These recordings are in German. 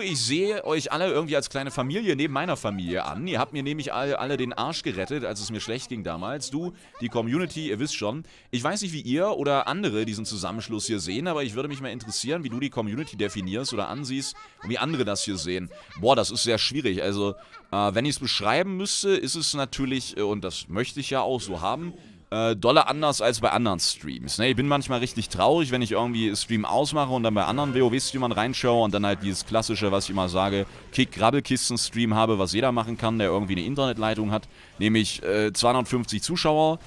Ich sehe euch alle irgendwie als kleine Familie neben meiner Familie an. Ihr habt mir nämlich alle, alle, den Arsch gerettet, als es mir schlecht ging damals. Du, die Community, ihr wisst schon. Ich weiß nicht, wie ihr oder andere diesen Zusammenschluss hier sehen, aber ich würde mich mal interessieren, wie du die Community definierst oder ansiehst und wie andere das hier sehen. Boah, das ist sehr schwierig. Also, äh, wenn ich es beschreiben müsste, ist es natürlich, äh, und das möchte ich ja auch so haben, äh, doller anders als bei anderen Streams. Ne? Ich bin manchmal richtig traurig, wenn ich irgendwie Stream ausmache und dann bei anderen WoW-Streamern reinschaue und dann halt dieses klassische, was ich immer sage, Kick-Grabbelkisten-Stream habe, was jeder machen kann, der irgendwie eine Internetleitung hat, nämlich äh, 250 Zuschauer,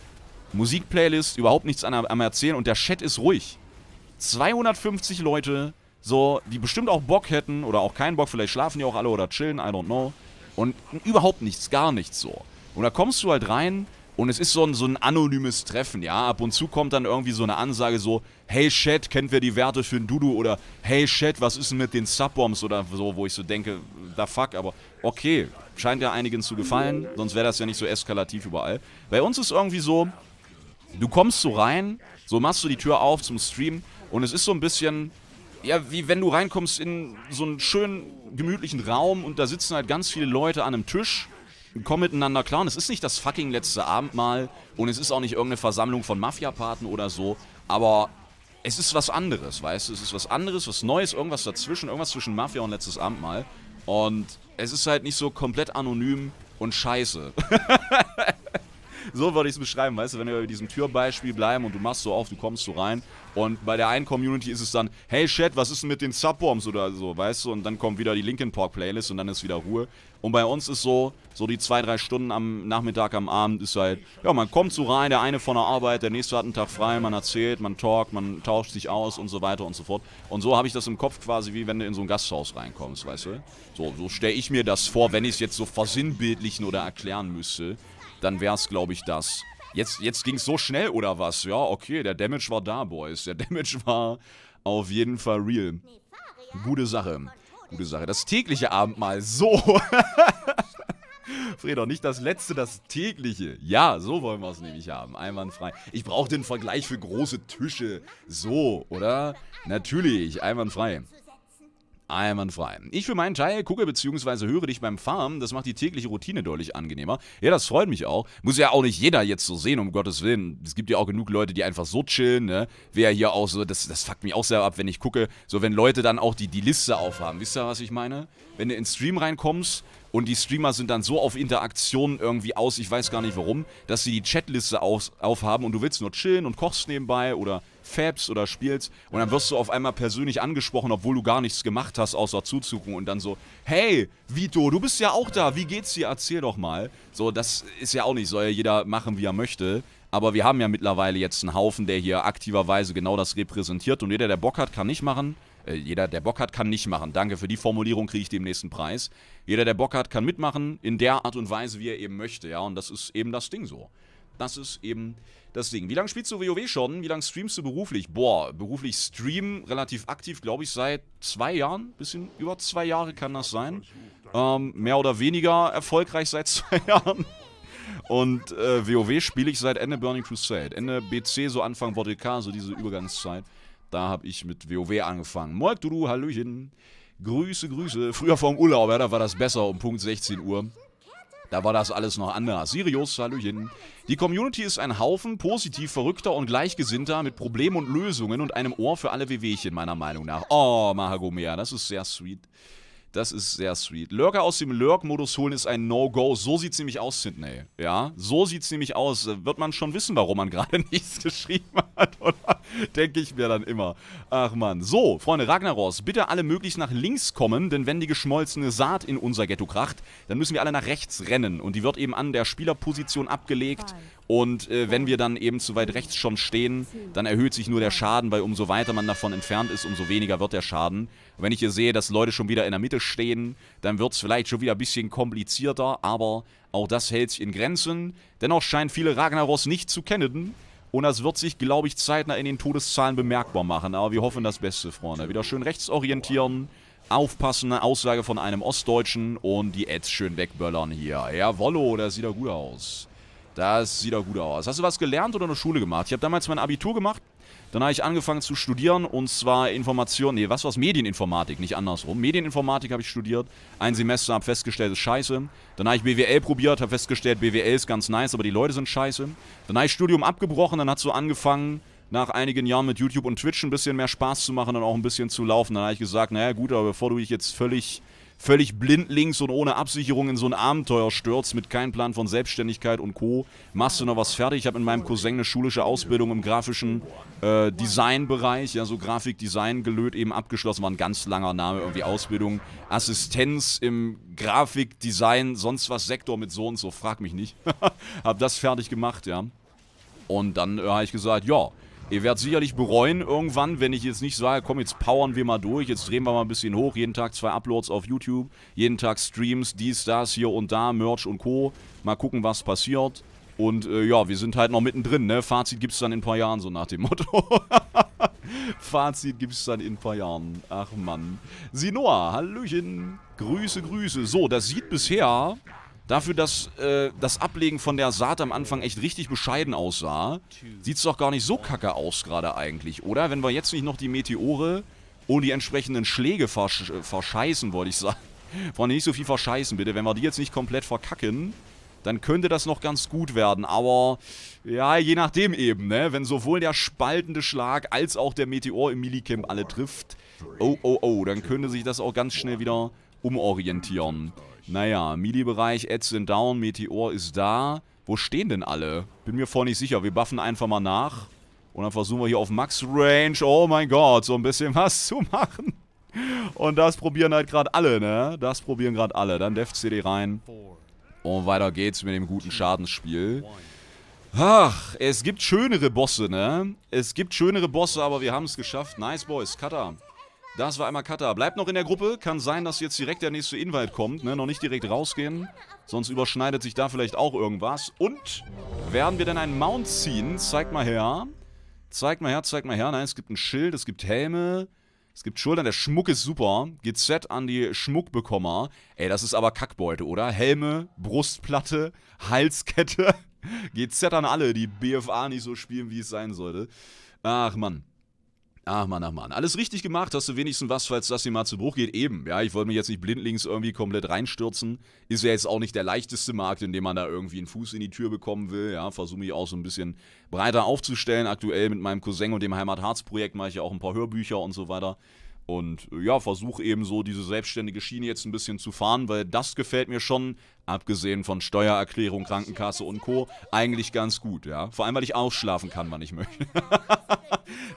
Musikplaylist, überhaupt nichts an, am Erzählen und der Chat ist ruhig. 250 Leute, so, die bestimmt auch Bock hätten oder auch keinen Bock, vielleicht schlafen die auch alle oder chillen, I don't know. Und überhaupt nichts, gar nichts so. Und da kommst du halt rein und es ist so ein, so ein anonymes Treffen, ja. Ab und zu kommt dann irgendwie so eine Ansage so, hey Chat, kennt wer die Werte für ein Dudu? Oder hey Chat, was ist denn mit den Subbombs oder so, wo ich so denke, da fuck, aber okay, scheint ja einigen zu gefallen, sonst wäre das ja nicht so eskalativ überall. Bei uns ist irgendwie so, du kommst so rein, so machst du die Tür auf zum Stream und es ist so ein bisschen, ja, wie wenn du reinkommst in so einen schönen, gemütlichen Raum und da sitzen halt ganz viele Leute an einem Tisch komm miteinander klar. Und es ist nicht das fucking letzte Abendmahl und es ist auch nicht irgendeine Versammlung von Mafiapaten oder so, aber es ist was anderes, weißt du? Es ist was anderes, was Neues, irgendwas dazwischen, irgendwas zwischen Mafia und letztes Abendmahl. Und es ist halt nicht so komplett anonym und scheiße. so würde ich es beschreiben, weißt du, wenn wir bei diesem Türbeispiel bleiben und du machst so auf, du kommst so rein und bei der einen Community ist es dann, hey Chat, was ist denn mit den Subworms oder so, weißt du, und dann kommt wieder die Linkin Park Playlist und dann ist wieder Ruhe. Und bei uns ist so, so die zwei, drei Stunden am Nachmittag, am Abend ist halt, ja, man kommt so rein, der eine von der Arbeit, der nächste hat einen Tag frei, man erzählt, man talkt, man tauscht sich aus und so weiter und so fort. Und so habe ich das im Kopf quasi, wie wenn du in so ein Gasthaus reinkommst, weißt du? So, so stelle ich mir das vor, wenn ich es jetzt so versinnbildlichen oder erklären müsste dann wäre es, glaube ich, das. Jetzt, jetzt ging es so schnell, oder was? Ja, okay, der Damage war da, Boys. Der Damage war auf jeden Fall real. Gute Sache. Gute Sache. Das tägliche Abendmahl. So. Fredo, nicht das letzte, das tägliche. Ja, so wollen wir es nämlich haben. Einwandfrei. Ich brauche den Vergleich für große Tische. So, oder? Natürlich, einwandfrei. Einwandfrei. Ich für meinen Teil gucke bzw. höre dich beim Farmen. Das macht die tägliche Routine deutlich angenehmer. Ja, das freut mich auch. Muss ja auch nicht jeder jetzt so sehen, um Gottes Willen. Es gibt ja auch genug Leute, die einfach so chillen, ne? Wer hier auch so, das, das fuckt mich auch sehr ab, wenn ich gucke. So, wenn Leute dann auch die, die Liste aufhaben. Wisst ihr, was ich meine? Wenn du ins Stream reinkommst und die Streamer sind dann so auf Interaktionen irgendwie aus, ich weiß gar nicht warum, dass sie die Chatliste auf, aufhaben und du willst nur chillen und kochst nebenbei oder Fabs oder spielst und dann wirst du auf einmal persönlich angesprochen, obwohl du gar nichts gemacht hast, außer zuzugucken und dann so, hey, Vito, du bist ja auch da, wie geht's dir? Erzähl doch mal. So, das ist ja auch nicht, soll ja jeder machen, wie er möchte. Aber wir haben ja mittlerweile jetzt einen Haufen, der hier aktiverweise genau das repräsentiert und jeder, der Bock hat, kann nicht machen. Äh, jeder, der Bock hat, kann nicht machen. Danke für die Formulierung, kriege ich den nächsten Preis. Jeder, der Bock hat, kann mitmachen, in der Art und Weise, wie er eben möchte, ja. Und das ist eben das Ding so. Das ist eben das Ding. wie lange spielst du WoW schon? Wie lange streamst du beruflich? Boah, beruflich streamen relativ aktiv, glaube ich, seit zwei Jahren. Bisschen über zwei Jahre kann das sein. Ähm, mehr oder weniger erfolgreich seit zwei Jahren. Und äh, WoW spiele ich seit Ende Burning Crusade. Ende BC, so Anfang Vodka, so diese Übergangszeit. Da habe ich mit WoW angefangen. Moik Dudu, Hallöchen. Grüße, Grüße. Früher vorm Urlaub, ja, da war das besser um Punkt 16 Uhr. Da war das alles noch anders. Sirius, hin. Die Community ist ein Haufen positiv verrückter und gleichgesinnter mit Problemen und Lösungen und einem Ohr für alle Wehwehchen, meiner Meinung nach. Oh, Mahagomea, das ist sehr sweet. Das ist sehr sweet. Lurker aus dem Lurk-Modus holen ist ein No-Go. So sieht's nämlich aus, Sydney. Ja, so sieht's nämlich aus. Äh, wird man schon wissen, warum man gerade nichts geschrieben hat, oder? Denke ich mir dann immer. Ach man. So, Freunde, Ragnaros, bitte alle möglichst nach links kommen, denn wenn die geschmolzene Saat in unser Ghetto kracht, dann müssen wir alle nach rechts rennen. Und die wird eben an der Spielerposition abgelegt. Und äh, wenn wir dann eben zu weit rechts schon stehen, dann erhöht sich nur der Schaden, weil umso weiter man davon entfernt ist, umso weniger wird der Schaden wenn ich hier sehe, dass Leute schon wieder in der Mitte stehen, dann wird es vielleicht schon wieder ein bisschen komplizierter, aber auch das hält sich in Grenzen. Dennoch scheinen viele Ragnaros nicht zu kennen. Und das wird sich, glaube ich, zeitnah in den Todeszahlen bemerkbar machen. Aber wir hoffen das Beste, Freunde. Wieder schön rechts orientieren, aufpassen, eine Aussage von einem Ostdeutschen und die Ads schön wegböllern hier. Jawollo, das sieht doch gut aus. Das sieht doch gut aus. Hast du was gelernt oder eine Schule gemacht? Ich habe damals mein Abitur gemacht dann habe ich angefangen zu studieren und zwar Informationen, nee, was war's? Medieninformatik, nicht andersrum. Medieninformatik habe ich studiert. Ein Semester habe festgestellt, ist scheiße. Dann habe ich BWL probiert, habe festgestellt, BWL ist ganz nice, aber die Leute sind scheiße. Dann habe ich Studium abgebrochen, dann hat so angefangen, nach einigen Jahren mit YouTube und Twitch ein bisschen mehr Spaß zu machen und auch ein bisschen zu laufen. Dann habe ich gesagt, naja gut, aber bevor du dich jetzt völlig völlig blindlings und ohne Absicherung in so ein Abenteuer stürzt, mit keinem Plan von Selbstständigkeit und Co., machst du noch was fertig. Ich habe mit meinem Cousin eine schulische Ausbildung im grafischen äh, Designbereich, ja, so Grafikdesign gelöt, eben abgeschlossen, war ein ganz langer Name, irgendwie Ausbildung. Assistenz im Grafikdesign, sonst was Sektor mit so und so, frag mich nicht. hab das fertig gemacht, ja. Und dann äh, habe ich gesagt, ja, Ihr werdet sicherlich bereuen irgendwann, wenn ich jetzt nicht sage, komm, jetzt powern wir mal durch, jetzt drehen wir mal ein bisschen hoch, jeden Tag zwei Uploads auf YouTube, jeden Tag Streams, dies, das, hier und da, Merch und Co. Mal gucken, was passiert. Und äh, ja, wir sind halt noch mittendrin, ne? Fazit gibt's dann in ein paar Jahren, so nach dem Motto. Fazit gibt's dann in ein paar Jahren. Ach Mann. Sinoa, Hallöchen. Grüße, Grüße. So, das sieht bisher Dafür, dass äh, das Ablegen von der Saat am Anfang echt richtig bescheiden aussah, sieht es doch gar nicht so kacke aus gerade eigentlich, oder? Wenn wir jetzt nicht noch die Meteore und die entsprechenden Schläge versch äh, verscheißen, wollte ich sagen. Freunde, nicht so viel verscheißen bitte. Wenn wir die jetzt nicht komplett verkacken, dann könnte das noch ganz gut werden. Aber, ja, je nachdem eben, ne? Wenn sowohl der spaltende Schlag als auch der Meteor im Milicamp alle trifft, oh, oh, oh, dann könnte sich das auch ganz schnell wieder umorientieren. Naja, Midi-Bereich, Ads sind down, Meteor ist da. Wo stehen denn alle? Bin mir vor nicht sicher. Wir buffen einfach mal nach. Und dann versuchen wir hier auf Max-Range, oh mein Gott, so ein bisschen was zu machen. Und das probieren halt gerade alle, ne? Das probieren gerade alle. Dann Def-CD rein. Und weiter geht's mit dem guten Schadensspiel. Ach, es gibt schönere Bosse, ne? Es gibt schönere Bosse, aber wir haben es geschafft. Nice, Boys. Cutter. Das war einmal Cutter. Bleibt noch in der Gruppe. Kann sein, dass jetzt direkt der nächste Invite kommt. Ne? Noch nicht direkt rausgehen. Sonst überschneidet sich da vielleicht auch irgendwas. Und werden wir denn einen Mount ziehen? Zeig mal her. Zeig mal her, zeig mal her. Nein, es gibt ein Schild, es gibt Helme. Es gibt Schultern, der Schmuck ist super. GZ an die Schmuckbekommer. Ey, das ist aber Kackbeute, oder? Helme, Brustplatte, Halskette. GZ an alle, die BFA nicht so spielen, wie es sein sollte. Ach, Mann. Ach Mann, ach Mann. Alles richtig gemacht, hast du wenigstens was, falls das hier mal zu Bruch geht. Eben, ja, ich wollte mich jetzt nicht blindlings irgendwie komplett reinstürzen. Ist ja jetzt auch nicht der leichteste Markt, in dem man da irgendwie einen Fuß in die Tür bekommen will. Ja, versuche mich auch so ein bisschen breiter aufzustellen. Aktuell mit meinem Cousin und dem heimat Heimatharz-Projekt mache ich ja auch ein paar Hörbücher und so weiter. Und äh, ja, versuche eben so diese selbstständige Schiene jetzt ein bisschen zu fahren, weil das gefällt mir schon abgesehen von Steuererklärung, Krankenkasse und Co., eigentlich ganz gut, ja. Vor allem, weil ich ausschlafen kann, wann ich möchte.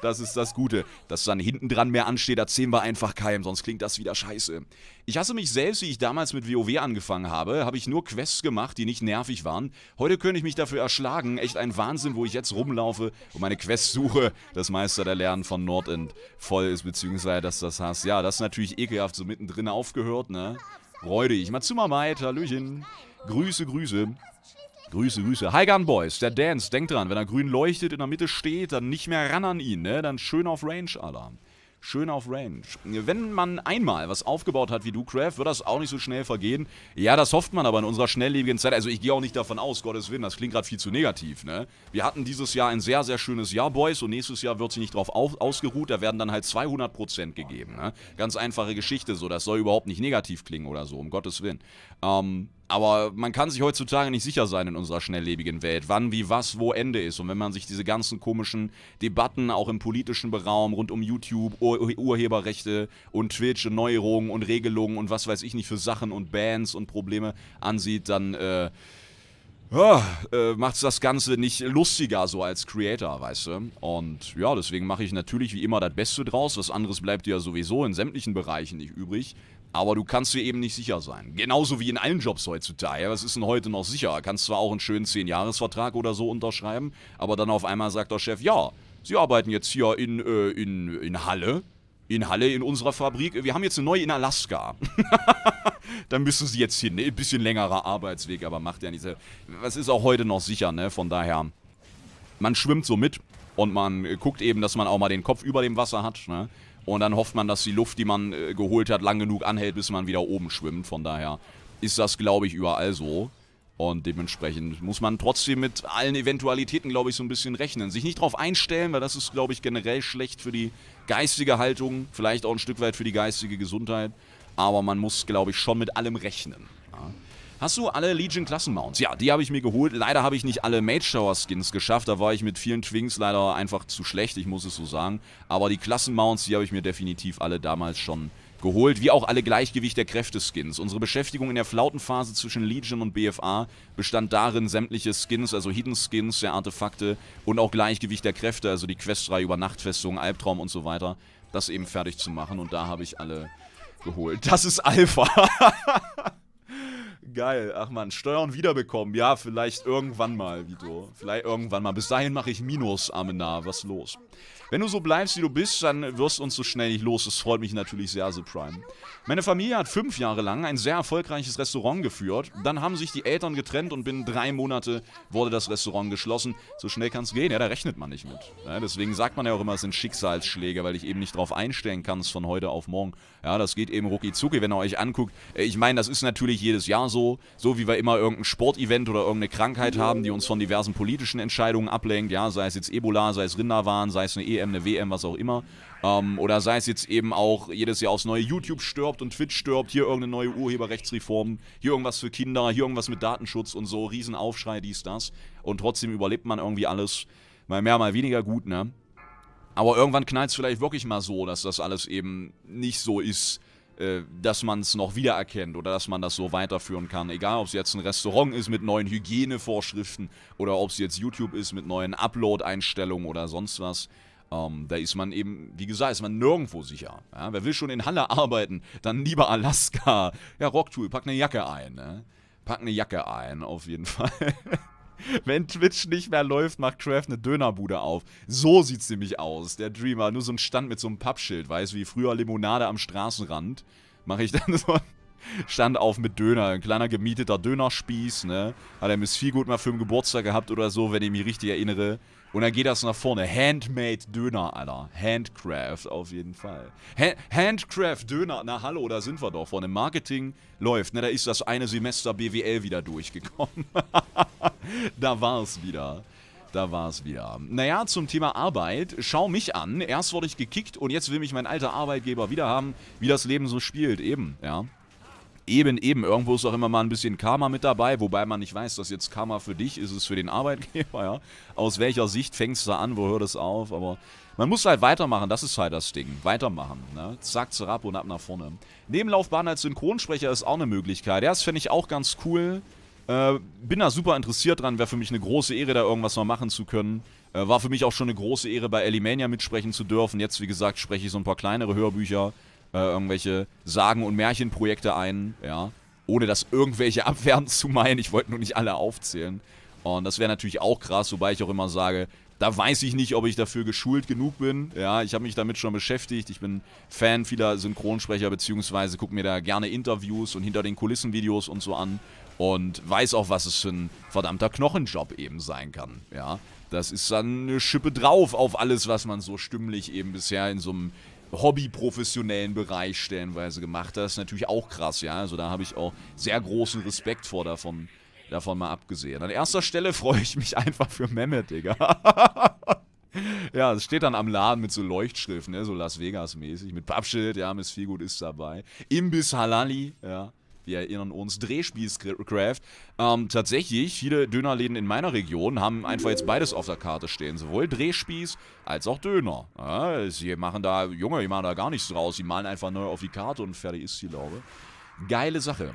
das ist das Gute. Dass dann hinten dran mehr ansteht, erzählen wir einfach keinem, sonst klingt das wieder scheiße. Ich hasse mich selbst, wie ich damals mit WoW angefangen habe, habe ich nur Quests gemacht, die nicht nervig waren. Heute könnte ich mich dafür erschlagen. Echt ein Wahnsinn, wo ich jetzt rumlaufe und meine Quests suche. Das Meister der Lernen von Nordend voll ist, beziehungsweise, dass das hast. Ja, das ist natürlich ekelhaft, so mittendrin aufgehört, ne? Freudig. Matsuma Maed, Hallöchen. Grüße, Grüße. Grüße, Grüße. Hi Gun Boys, der Dance, denkt dran, wenn er grün leuchtet, in der Mitte steht, dann nicht mehr ran an ihn, ne? Dann schön auf Range, Alarm schön auf Range. Wenn man einmal was aufgebaut hat wie du, Craft, wird das auch nicht so schnell vergehen. Ja, das hofft man aber in unserer schnelllebigen Zeit. Also ich gehe auch nicht davon aus, Gottes Willen, das klingt gerade viel zu negativ, ne? Wir hatten dieses Jahr ein sehr, sehr schönes Jahr, Boys, und nächstes Jahr wird sich nicht drauf ausgeruht, da werden dann halt 200% gegeben, ne? Ganz einfache Geschichte so, das soll überhaupt nicht negativ klingen oder so, um Gottes Willen. Ähm, aber man kann sich heutzutage nicht sicher sein in unserer schnelllebigen Welt, wann, wie, was, wo Ende ist. Und wenn man sich diese ganzen komischen Debatten auch im politischen Raum rund um YouTube, Ur Urheberrechte und Twitch und Neuerungen und Regelungen und was weiß ich nicht für Sachen und Bands und Probleme ansieht, dann äh, ja, ah, äh, macht das Ganze nicht lustiger so als Creator, weißt du? Und ja, deswegen mache ich natürlich wie immer das Beste draus. Was anderes bleibt ja sowieso in sämtlichen Bereichen nicht übrig. Aber du kannst dir eben nicht sicher sein. Genauso wie in allen Jobs heutzutage. Was ist denn heute noch sicher? Kannst zwar auch einen schönen 10-Jahres-Vertrag oder so unterschreiben, aber dann auf einmal sagt der Chef, ja, Sie arbeiten jetzt hier in, äh, in, in Halle, in Halle in unserer Fabrik. Wir haben jetzt eine neue in Alaska. Dann müssen sie jetzt hin. Ne, ein bisschen längerer Arbeitsweg, aber macht ja nichts. Was ist auch heute noch sicher, ne? Von daher, man schwimmt so mit und man guckt eben, dass man auch mal den Kopf über dem Wasser hat, ne? Und dann hofft man, dass die Luft, die man äh, geholt hat, lang genug anhält, bis man wieder oben schwimmt. Von daher ist das, glaube ich, überall so. Und dementsprechend muss man trotzdem mit allen Eventualitäten, glaube ich, so ein bisschen rechnen. Sich nicht darauf einstellen, weil das ist, glaube ich, generell schlecht für die geistige Haltung, vielleicht auch ein Stück weit für die geistige Gesundheit. Aber man muss, glaube ich, schon mit allem rechnen. Ja. Hast du alle Legion-Klassen-Mounts? Ja, die habe ich mir geholt. Leider habe ich nicht alle Mage-Shower-Skins geschafft. Da war ich mit vielen Twings leider einfach zu schlecht, ich muss es so sagen. Aber die Klassen-Mounts, die habe ich mir definitiv alle damals schon geholt, wie auch alle Gleichgewicht der Kräfte-Skins. Unsere Beschäftigung in der Flautenphase zwischen Legion und BFA bestand darin, sämtliche Skins, also Hidden Skins, der Artefakte und auch Gleichgewicht der Kräfte, also die Questreihe über Nachtfestung, Albtraum und so weiter, das eben fertig zu machen und da habe ich alle geholt. Das ist Alpha! Geil. Ach man, Steuern wiederbekommen. Ja, vielleicht irgendwann mal, Vito. Vielleicht irgendwann mal. Bis dahin mache ich Minus, Amena. Was los? Wenn du so bleibst, wie du bist, dann wirst du uns so schnell nicht los. Das freut mich natürlich sehr, The Prime. Meine Familie hat fünf Jahre lang ein sehr erfolgreiches Restaurant geführt. Dann haben sich die Eltern getrennt und binnen drei Monate wurde das Restaurant geschlossen. So schnell kann es gehen, ja, da rechnet man nicht mit. Ja, deswegen sagt man ja auch immer, es sind Schicksalsschläge, weil ich eben nicht drauf einstellen kann, es von heute auf morgen. Ja, das geht eben rucki zucki, wenn ihr euch anguckt. Äh, ich meine, das ist natürlich jedes Jahr so, so wie wir immer irgendein Sportevent oder irgendeine Krankheit haben, die uns von diversen politischen Entscheidungen ablenkt. Ja, sei es jetzt Ebola, sei es Rinderwahn, sei es eine Ehe EM, eine WM, was auch immer. Ähm, oder sei es jetzt eben auch jedes Jahr aufs neue YouTube stirbt und Twitch stirbt, hier irgendeine neue Urheberrechtsreform, hier irgendwas für Kinder, hier irgendwas mit Datenschutz und so, Riesenaufschrei, dies, das. Und trotzdem überlebt man irgendwie alles, mal mehr, mal weniger gut, ne? Aber irgendwann knallt es vielleicht wirklich mal so, dass das alles eben nicht so ist, äh, dass man es noch wiedererkennt oder dass man das so weiterführen kann. Egal, ob es jetzt ein Restaurant ist mit neuen Hygienevorschriften oder ob es jetzt YouTube ist mit neuen Upload-Einstellungen oder sonst was. Ähm, da ist man eben, wie gesagt, ist man nirgendwo sicher. Ja? Wer will schon in Halle arbeiten, dann lieber Alaska. Ja, Rocktool, pack eine Jacke ein. Ne? Pack eine Jacke ein, auf jeden Fall. Wenn Twitch nicht mehr läuft, macht Craft eine Dönerbude auf. So sieht's nämlich aus, der Dreamer. Nur so ein Stand mit so einem Pappschild, weißt du, wie früher Limonade am Straßenrand. Mache ich dann so einen Stand auf mit Döner. Ein kleiner gemieteter Dönerspieß, ne? Hat er Miss Viehgut mal für den Geburtstag gehabt oder so, wenn ich mich richtig erinnere. Und dann geht das nach vorne. Handmade Döner, Alter. Handcraft auf jeden Fall. Ha Handcraft Döner. Na hallo, da sind wir doch. Vorne dem Marketing läuft. Ne, da ist das eine Semester BWL wieder durchgekommen. da war es wieder. Da war es wieder. Naja, zum Thema Arbeit. Schau mich an. Erst wurde ich gekickt und jetzt will mich mein alter Arbeitgeber wieder haben, wie das Leben so spielt. Eben, ja. Eben, eben. Irgendwo ist auch immer mal ein bisschen Karma mit dabei, wobei man nicht weiß, dass jetzt Karma für dich ist, ist es für den Arbeitgeber, ja. Aus welcher Sicht fängst du an, wo hört es auf? Aber man muss halt weitermachen, das ist halt das Ding. Weitermachen, ne? Zack, zerab und ab nach vorne. Nebenlaufbahn als Synchronsprecher ist auch eine Möglichkeit. Ja, das fände ich auch ganz cool. Äh, bin da super interessiert dran, wäre für mich eine große Ehre, da irgendwas mal machen zu können. Äh, war für mich auch schon eine große Ehre, bei Alimania mitsprechen zu dürfen. Jetzt, wie gesagt, spreche ich so ein paar kleinere Hörbücher äh, irgendwelche Sagen- und Märchenprojekte ein, ja. Ohne das irgendwelche abwerten zu meinen. Ich wollte nur nicht alle aufzählen. Und das wäre natürlich auch krass, wobei ich auch immer sage, da weiß ich nicht, ob ich dafür geschult genug bin. Ja, ich habe mich damit schon beschäftigt. Ich bin Fan vieler Synchronsprecher, beziehungsweise gucke mir da gerne Interviews und hinter den Kulissenvideos und so an. Und weiß auch, was es für ein verdammter Knochenjob eben sein kann. Ja, das ist dann eine Schippe drauf auf alles, was man so stimmlich eben bisher in so einem hobbyprofessionellen Bereich stellenweise gemacht. Das ist natürlich auch krass, ja. Also da habe ich auch sehr großen Respekt vor davon, davon mal abgesehen. An erster Stelle freue ich mich einfach für Mehmet, Digga. ja, es steht dann am Laden mit so Leuchtschriften, ne? so Las Vegas-mäßig, mit Pappschild, ja, Miss Figut ist dabei. Imbiss Halali, ja wir erinnern uns, Drehspießcraft. Ähm, tatsächlich, viele Dönerläden in meiner Region haben einfach jetzt beides auf der Karte stehen. Sowohl Drehspieß als auch Döner. Ja, sie machen da, Junge, die machen da gar nichts draus. Sie malen einfach neu auf die Karte und fertig ist die Laube. Geile Sache.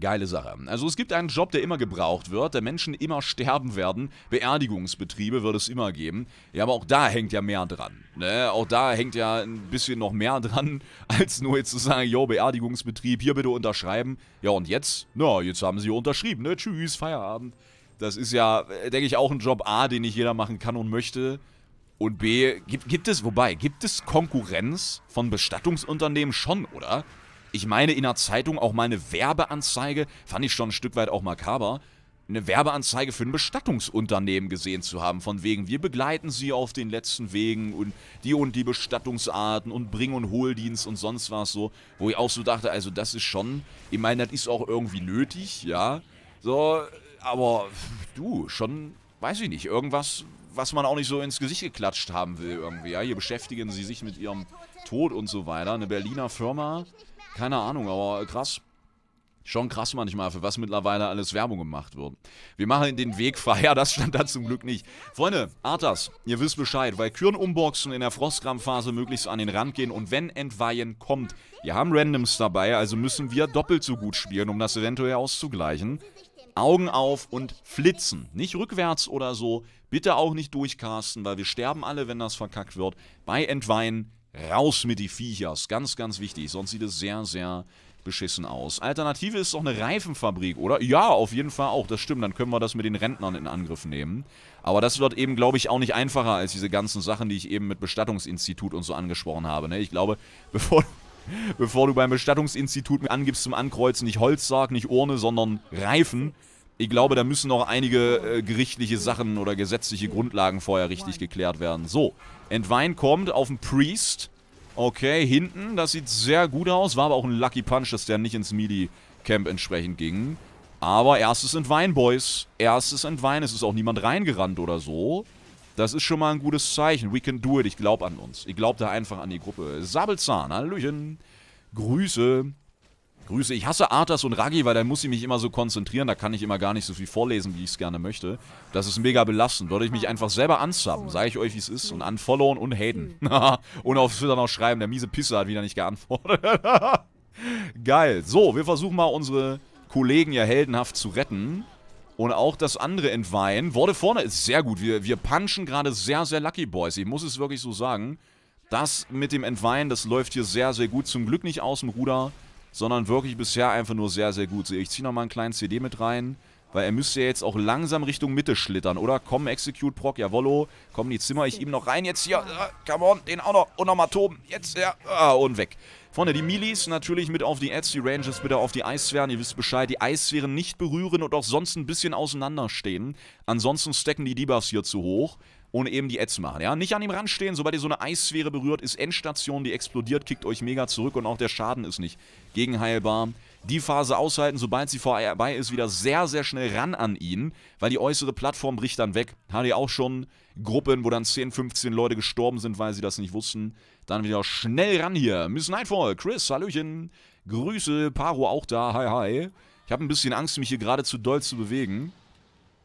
Geile Sache. Also es gibt einen Job, der immer gebraucht wird, der Menschen immer sterben werden. Beerdigungsbetriebe wird es immer geben. Ja, aber auch da hängt ja mehr dran. Ne? Auch da hängt ja ein bisschen noch mehr dran, als nur jetzt zu sagen, yo, Beerdigungsbetrieb, hier bitte unterschreiben. Ja, und jetzt? Na, jetzt haben sie unterschrieben, ne? Tschüss, Feierabend. Das ist ja, äh, denke ich, auch ein Job A, den nicht jeder machen kann und möchte. Und B, gibt, gibt es, wobei, gibt es Konkurrenz von Bestattungsunternehmen schon, oder? Ich meine, in der Zeitung auch mal eine Werbeanzeige, fand ich schon ein Stück weit auch makaber, eine Werbeanzeige für ein Bestattungsunternehmen gesehen zu haben. Von wegen, wir begleiten sie auf den letzten Wegen und die und die Bestattungsarten und Bring- und Hohldienst und sonst was so. Wo ich auch so dachte, also das ist schon, ich meine, das ist auch irgendwie nötig, ja. So, aber du, schon, weiß ich nicht, irgendwas, was man auch nicht so ins Gesicht geklatscht haben will irgendwie, ja. Hier beschäftigen sie sich mit ihrem Tod und so weiter. Eine Berliner Firma keine Ahnung, aber krass. Schon krass manchmal, für was mittlerweile alles Werbung gemacht wird. Wir machen den Weg freier, das stand da zum Glück nicht. Freunde, Arthas, ihr wisst Bescheid. weil Küren umboxen, in der frostgram möglichst an den Rand gehen und wenn Entweihen kommt. Wir haben Randoms dabei, also müssen wir doppelt so gut spielen, um das eventuell auszugleichen. Augen auf und flitzen. Nicht rückwärts oder so. Bitte auch nicht durchcasten, weil wir sterben alle, wenn das verkackt wird. Bei Entweihen Raus mit die Viechers. Ganz, ganz wichtig. Sonst sieht es sehr, sehr beschissen aus. Alternative ist doch eine Reifenfabrik, oder? Ja, auf jeden Fall auch. Das stimmt. Dann können wir das mit den Rentnern in Angriff nehmen. Aber das wird eben, glaube ich, auch nicht einfacher als diese ganzen Sachen, die ich eben mit Bestattungsinstitut und so angesprochen habe. Ne? Ich glaube, bevor, bevor du beim Bestattungsinstitut angibst zum Ankreuzen nicht Holzsarg, nicht Urne, sondern Reifen, ich glaube, da müssen noch einige äh, gerichtliche Sachen oder gesetzliche Grundlagen vorher richtig geklärt werden. So, Entwein kommt auf den Priest. Okay, hinten, das sieht sehr gut aus. War aber auch ein Lucky Punch, dass der nicht ins Midi-Camp entsprechend ging. Aber erstes Entwein, Boys. Erstes Entwein. Es ist auch niemand reingerannt oder so. Das ist schon mal ein gutes Zeichen. We can do it. Ich glaube an uns. Ich glaube da einfach an die Gruppe. Sabelzahn, Hallöchen. Grüße. Grüße. Ich hasse Arthas und Raggi, weil da muss ich mich immer so konzentrieren. Da kann ich immer gar nicht so viel vorlesen, wie ich es gerne möchte. Das ist mega belastend. Würde ich mich einfach selber anzappen, sage ich euch, wie es ist. Und unfollowen und haten. und auf Twitter noch schreiben, der miese Pisser hat wieder nicht geantwortet. Geil. So, wir versuchen mal unsere Kollegen ja heldenhaft zu retten. Und auch das andere Entweihen Worte vorne, ist sehr gut. Wir, wir punchen gerade sehr, sehr Lucky Boys. Ich muss es wirklich so sagen. Das mit dem Entweihen, das läuft hier sehr, sehr gut. Zum Glück nicht aus dem Ruder sondern wirklich bisher einfach nur sehr, sehr gut. Ich ziehe nochmal einen kleinen CD mit rein, weil er müsste ja jetzt auch langsam Richtung Mitte schlittern, oder? Komm, Execute Proc, jawollo. Komm in die Zimmer, ich ihm noch rein jetzt hier. Uh, come on, den auch noch. Und nochmal toben. Jetzt, ja. Uh, und weg. Vorne die Milis natürlich mit auf die Ads, die Rangers bitte auf die Eissphären, ihr wisst Bescheid, die Eissphären nicht berühren und auch sonst ein bisschen auseinanderstehen. Ansonsten stecken die Debuffs hier zu hoch ohne eben die Ads zu machen. Ja? Nicht an ihm ranstehen, sobald ihr so eine Eissphäre berührt, ist Endstation, die explodiert, kickt euch mega zurück und auch der Schaden ist nicht gegenheilbar. Die Phase aushalten, sobald sie vorbei ist, wieder sehr, sehr schnell ran an ihn, weil die äußere Plattform bricht dann weg. Hat ihr auch schon Gruppen, wo dann 10, 15 Leute gestorben sind, weil sie das nicht wussten. Dann wieder schnell ran hier. Miss Nightfall, Chris, Hallöchen. Grüße, Paro auch da, hi, hi. Ich habe ein bisschen Angst, mich hier gerade zu doll zu bewegen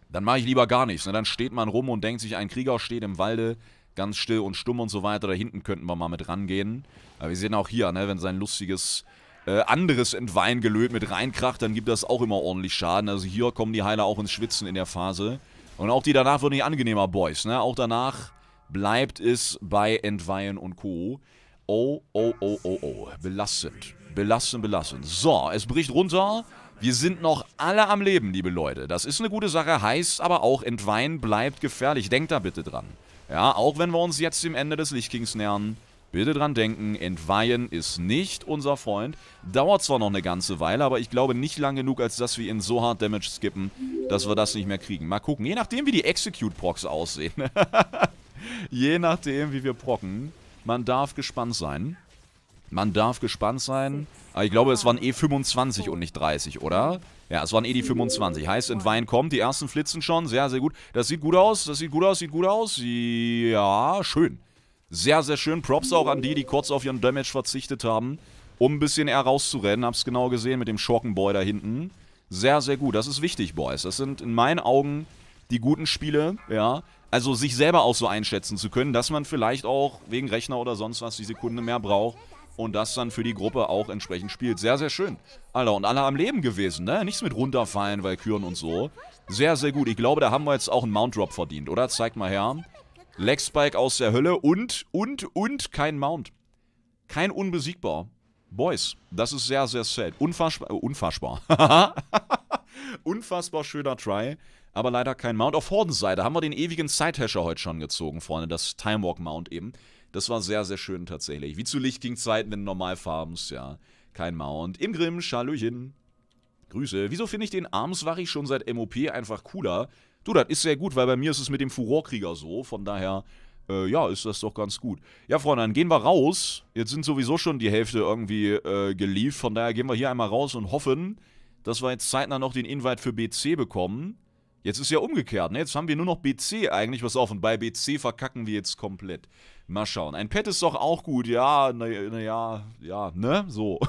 dann mache ich lieber gar nichts. Ne? Dann steht man rum und denkt sich, ein Krieger steht im Walde, ganz still und stumm und so weiter. Da hinten könnten wir mal mit rangehen. Aber wir sehen auch hier, ne, wenn sein lustiges äh, anderes Entwein mit reinkracht, dann gibt das auch immer ordentlich Schaden. Also hier kommen die Heiler auch ins Schwitzen in der Phase. Und auch die danach wird nicht angenehmer, Boys. Ne? Auch danach bleibt es bei Entweihen und Co. Oh, oh, oh, oh, oh. Belastend. Belastend, belastend. So, es bricht runter. Wir sind noch alle am Leben, liebe Leute. Das ist eine gute Sache, heißt aber auch, entweihen bleibt gefährlich. Denkt da bitte dran. Ja, auch wenn wir uns jetzt dem Ende des Lichtkings nähern. Bitte dran denken, Entweihen ist nicht unser Freund. Dauert zwar noch eine ganze Weile, aber ich glaube nicht lang genug, als dass wir ihn so hart Damage skippen, dass wir das nicht mehr kriegen. Mal gucken, je nachdem, wie die Execute-Procs aussehen. je nachdem, wie wir procken. Man darf gespannt sein. Man darf gespannt sein. Aber ich glaube, es waren eh 25 und nicht 30, oder? Ja, es waren eh die 25. Heißt, Entwein kommt. Die ersten flitzen schon. Sehr, sehr gut. Das sieht gut aus. Das sieht gut aus. Sieht gut aus. Ja, schön. Sehr, sehr schön. Props auch an die, die kurz auf ihren Damage verzichtet haben, um ein bisschen eher rauszurennen. Hab's genau gesehen mit dem Schockenboy da hinten. Sehr, sehr gut. Das ist wichtig, Boys. Das sind in meinen Augen die guten Spiele, ja. Also sich selber auch so einschätzen zu können, dass man vielleicht auch wegen Rechner oder sonst was die Sekunde mehr braucht und das dann für die Gruppe auch entsprechend spielt. Sehr, sehr schön. Alter, und alle am Leben gewesen, ne? Nichts mit runterfallen, Valkyren und so. Sehr, sehr gut. Ich glaube, da haben wir jetzt auch einen Mount Drop verdient, oder? Zeigt mal her. Leg Spike aus der Hölle und, und, und kein Mount. Kein unbesiegbar. Boys, das ist sehr, sehr sad. Äh, unfassbar. unfassbar. Unfassbar schöner Try. Aber leider kein Mount. Auf Hordenseite haben wir den ewigen Sidehasher heute schon gezogen, Freunde. Das Timewalk Mount eben. Das war sehr, sehr schön tatsächlich. Wie zu Licht Lichting-Zeiten in Normalfarms, ja. Kein Mount. Im Grimm, Grüße. Wieso finde ich den Armswachig schon seit MOP einfach cooler? Du, das ist sehr gut, weil bei mir ist es mit dem Furorkrieger so. Von daher, äh, ja, ist das doch ganz gut. Ja, Freunde, dann gehen wir raus. Jetzt sind sowieso schon die Hälfte irgendwie äh, geliefert. Von daher gehen wir hier einmal raus und hoffen, dass wir jetzt zeitnah noch den Invite für BC bekommen. Jetzt ist ja umgekehrt, ne? Jetzt haben wir nur noch BC eigentlich. Was auf, und bei BC verkacken wir jetzt komplett. Mal schauen. Ein Pet ist doch auch gut. Ja, naja, na ja, ja, ne? So.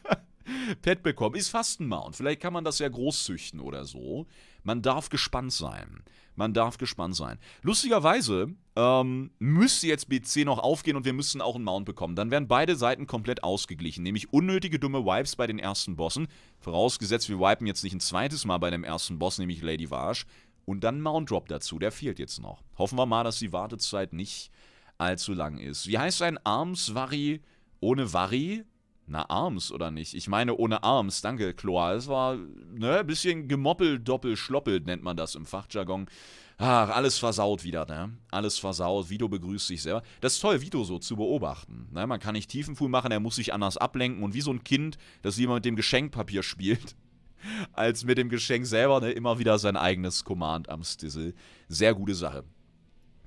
Pet bekommen ist fast ein Mount. Vielleicht kann man das ja groß züchten oder so. Man darf gespannt sein. Man darf gespannt sein. Lustigerweise ähm, müsste jetzt BC noch aufgehen und wir müssten auch einen Mount bekommen. Dann wären beide Seiten komplett ausgeglichen. Nämlich unnötige dumme Wipes bei den ersten Bossen. Vorausgesetzt, wir wipen jetzt nicht ein zweites Mal bei dem ersten Boss, nämlich Lady Varge. Und dann Mount Drop dazu, der fehlt jetzt noch. Hoffen wir mal, dass die Wartezeit nicht allzu lang ist. Wie heißt ein Arms-Vari ohne Vari? Na, Arms oder nicht? Ich meine ohne Arms, danke, Chlor. Es war, ne, ein bisschen gemoppelt, doppelschloppelt nennt man das im Fachjargon. Ach, alles versaut wieder, ne? Alles versaut. Vito begrüßt sich selber. Das ist toll, Vito so zu beobachten. Ne? Man kann nicht Tiefenfuhl machen, er muss sich anders ablenken. Und wie so ein Kind, das lieber mit dem Geschenkpapier spielt, als mit dem Geschenk selber, ne? Immer wieder sein eigenes Command am Stissel. Sehr gute Sache.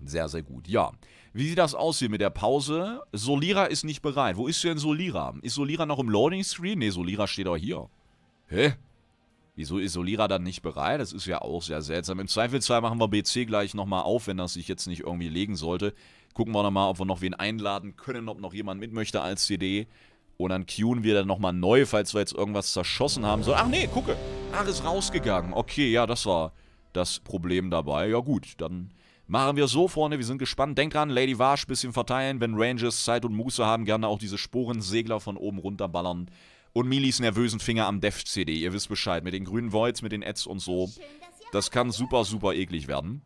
Sehr, sehr gut. Ja. Wie sieht das aus hier mit der Pause? Solira ist nicht bereit. Wo ist denn Solira? Ist Solira noch im Loading Screen? Ne, Solira steht auch hier. Hä? Wieso ist Solira dann nicht bereit? Das ist ja auch sehr seltsam. Im Zweifelsfall machen wir BC gleich nochmal auf, wenn das sich jetzt nicht irgendwie legen sollte. Gucken wir nochmal, ob wir noch wen einladen können, ob noch jemand mit möchte als CD. Und dann queuen wir dann nochmal neu, falls wir jetzt irgendwas zerschossen haben sollen. Ach nee, gucke. Ach, ist rausgegangen. Okay, ja, das war das Problem dabei. Ja gut, dann Machen wir so, vorne. wir sind gespannt. Denkt dran, Lady Varsh bisschen verteilen. Wenn Rangers Zeit und Muße haben, gerne auch diese Sporensegler von oben runterballern. Und Milis nervösen Finger am Def-CD. Ihr wisst Bescheid, mit den grünen Voids, mit den Ads und so. Das kann super, super eklig werden.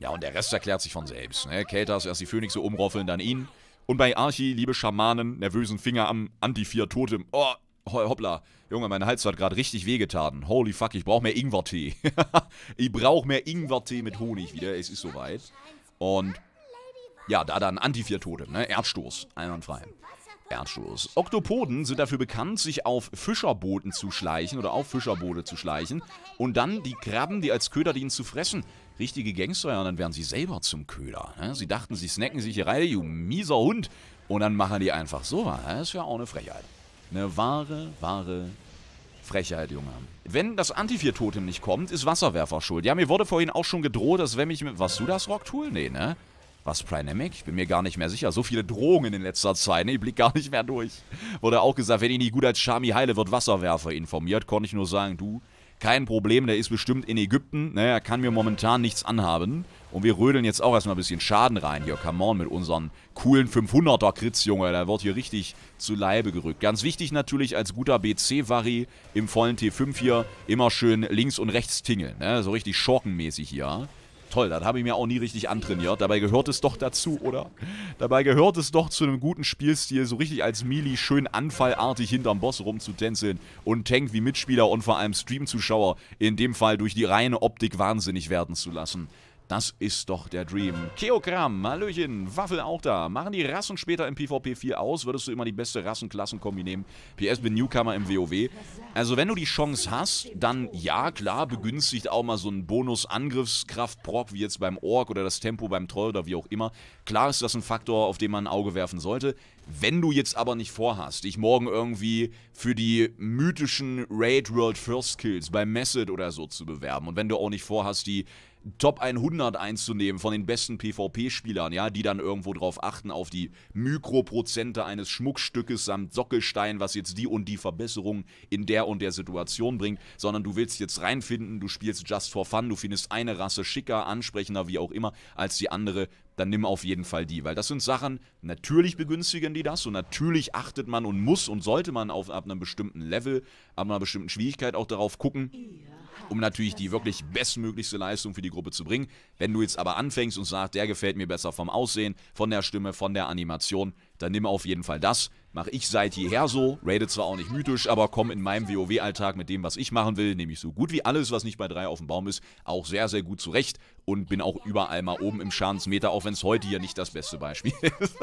Ja, und der Rest erklärt sich von selbst. Ne? Keltas erst die Phönixe umroffeln, dann ihn. Und bei Archie, liebe Schamanen, nervösen Finger am Anti-4-Totem. Oh, Hoppla. Junge, mein Hals hat gerade richtig wehgetan. Holy fuck, ich brauche mehr Ingwertee. ich brauche mehr Ingwertee mit Honig wieder. Es ist soweit. Und ja, da dann Antiviertote, ne? Erdstoß. Einwandfrei. Erdstoß. Oktopoden sind dafür bekannt, sich auf Fischerbooten zu schleichen oder auf Fischerboote zu schleichen und dann die Krabben, die als Köder dienen, zu fressen. Richtige Gangster, ja, und dann werden sie selber zum Köder. Ne? Sie dachten, sie snacken sich hier rein, du mieser Hund. Und dann machen die einfach so. Ne? Das ja auch eine Frechheit. Eine wahre, wahre Frechheit, Junge. Wenn das Antivier-Totem nicht kommt, ist Wasserwerfer schuld. Ja, mir wurde vorhin auch schon gedroht, dass wenn mich mit... Warst du das, Rocktool? Nee, ne? Was, Prynamic? Ich bin mir gar nicht mehr sicher. So viele Drohungen in letzter Zeit, ne? Ich blick gar nicht mehr durch. Wurde auch gesagt, wenn ich nie gut als Shami heile, wird Wasserwerfer informiert. Konnte ich nur sagen, du, kein Problem, der ist bestimmt in Ägypten. Naja, ne, kann mir momentan nichts anhaben. Und wir rödeln jetzt auch erstmal ein bisschen Schaden rein hier. Come on, mit unseren coolen 500er Crits, Junge. Der wird hier richtig zu Leibe gerückt. Ganz wichtig natürlich als guter BC-Vari im vollen T5 hier immer schön links und rechts tingeln. Ne? So richtig schorkenmäßig hier. Toll, das habe ich mir auch nie richtig antrainiert. Dabei gehört es doch dazu, oder? Dabei gehört es doch zu einem guten Spielstil, so richtig als Melee schön anfallartig hinterm Boss rumzutänzeln und Tank wie Mitspieler und vor allem Streamzuschauer in dem Fall durch die reine Optik wahnsinnig werden zu lassen. Das ist doch der Dream. Keokram, Hallöchen, Waffel auch da. Machen die Rassen später im PvP 4 aus? Würdest du immer die beste Rassenklassenkombi nehmen? PS bin Newcomer im WoW. Also wenn du die Chance hast, dann ja, klar, begünstigt auch mal so einen Bonus-Angriffskraft-Proc, wie jetzt beim Ork oder das Tempo beim Troll oder wie auch immer. Klar ist das ein Faktor, auf den man ein Auge werfen sollte. Wenn du jetzt aber nicht vorhast, dich morgen irgendwie für die mythischen Raid World First Kills bei Messet oder so zu bewerben und wenn du auch nicht vorhast, die Top 100 einzunehmen von den besten PvP-Spielern, ja, die dann irgendwo drauf achten, auf die Mikroprozente eines Schmuckstückes samt Sockelstein, was jetzt die und die Verbesserung in der und der Situation bringt, sondern du willst jetzt reinfinden, du spielst just for fun, du findest eine Rasse schicker, ansprechender, wie auch immer, als die andere, dann nimm auf jeden Fall die, weil das sind Sachen, natürlich begünstigen die das und natürlich achtet man und muss und sollte man auf ab einem bestimmten Level, ab einer bestimmten Schwierigkeit auch darauf gucken. Ja um natürlich die wirklich bestmöglichste Leistung für die Gruppe zu bringen. Wenn du jetzt aber anfängst und sagst, der gefällt mir besser vom Aussehen, von der Stimme, von der Animation, dann nimm auf jeden Fall das. Mach ich seit jeher so, rate zwar auch nicht mythisch, aber komm in meinem WoW-Alltag mit dem, was ich machen will, nämlich so gut wie alles, was nicht bei 3 auf dem Baum ist, auch sehr, sehr gut zurecht und bin auch überall mal oben im Schadensmeter, auch wenn es heute hier nicht das beste Beispiel ist.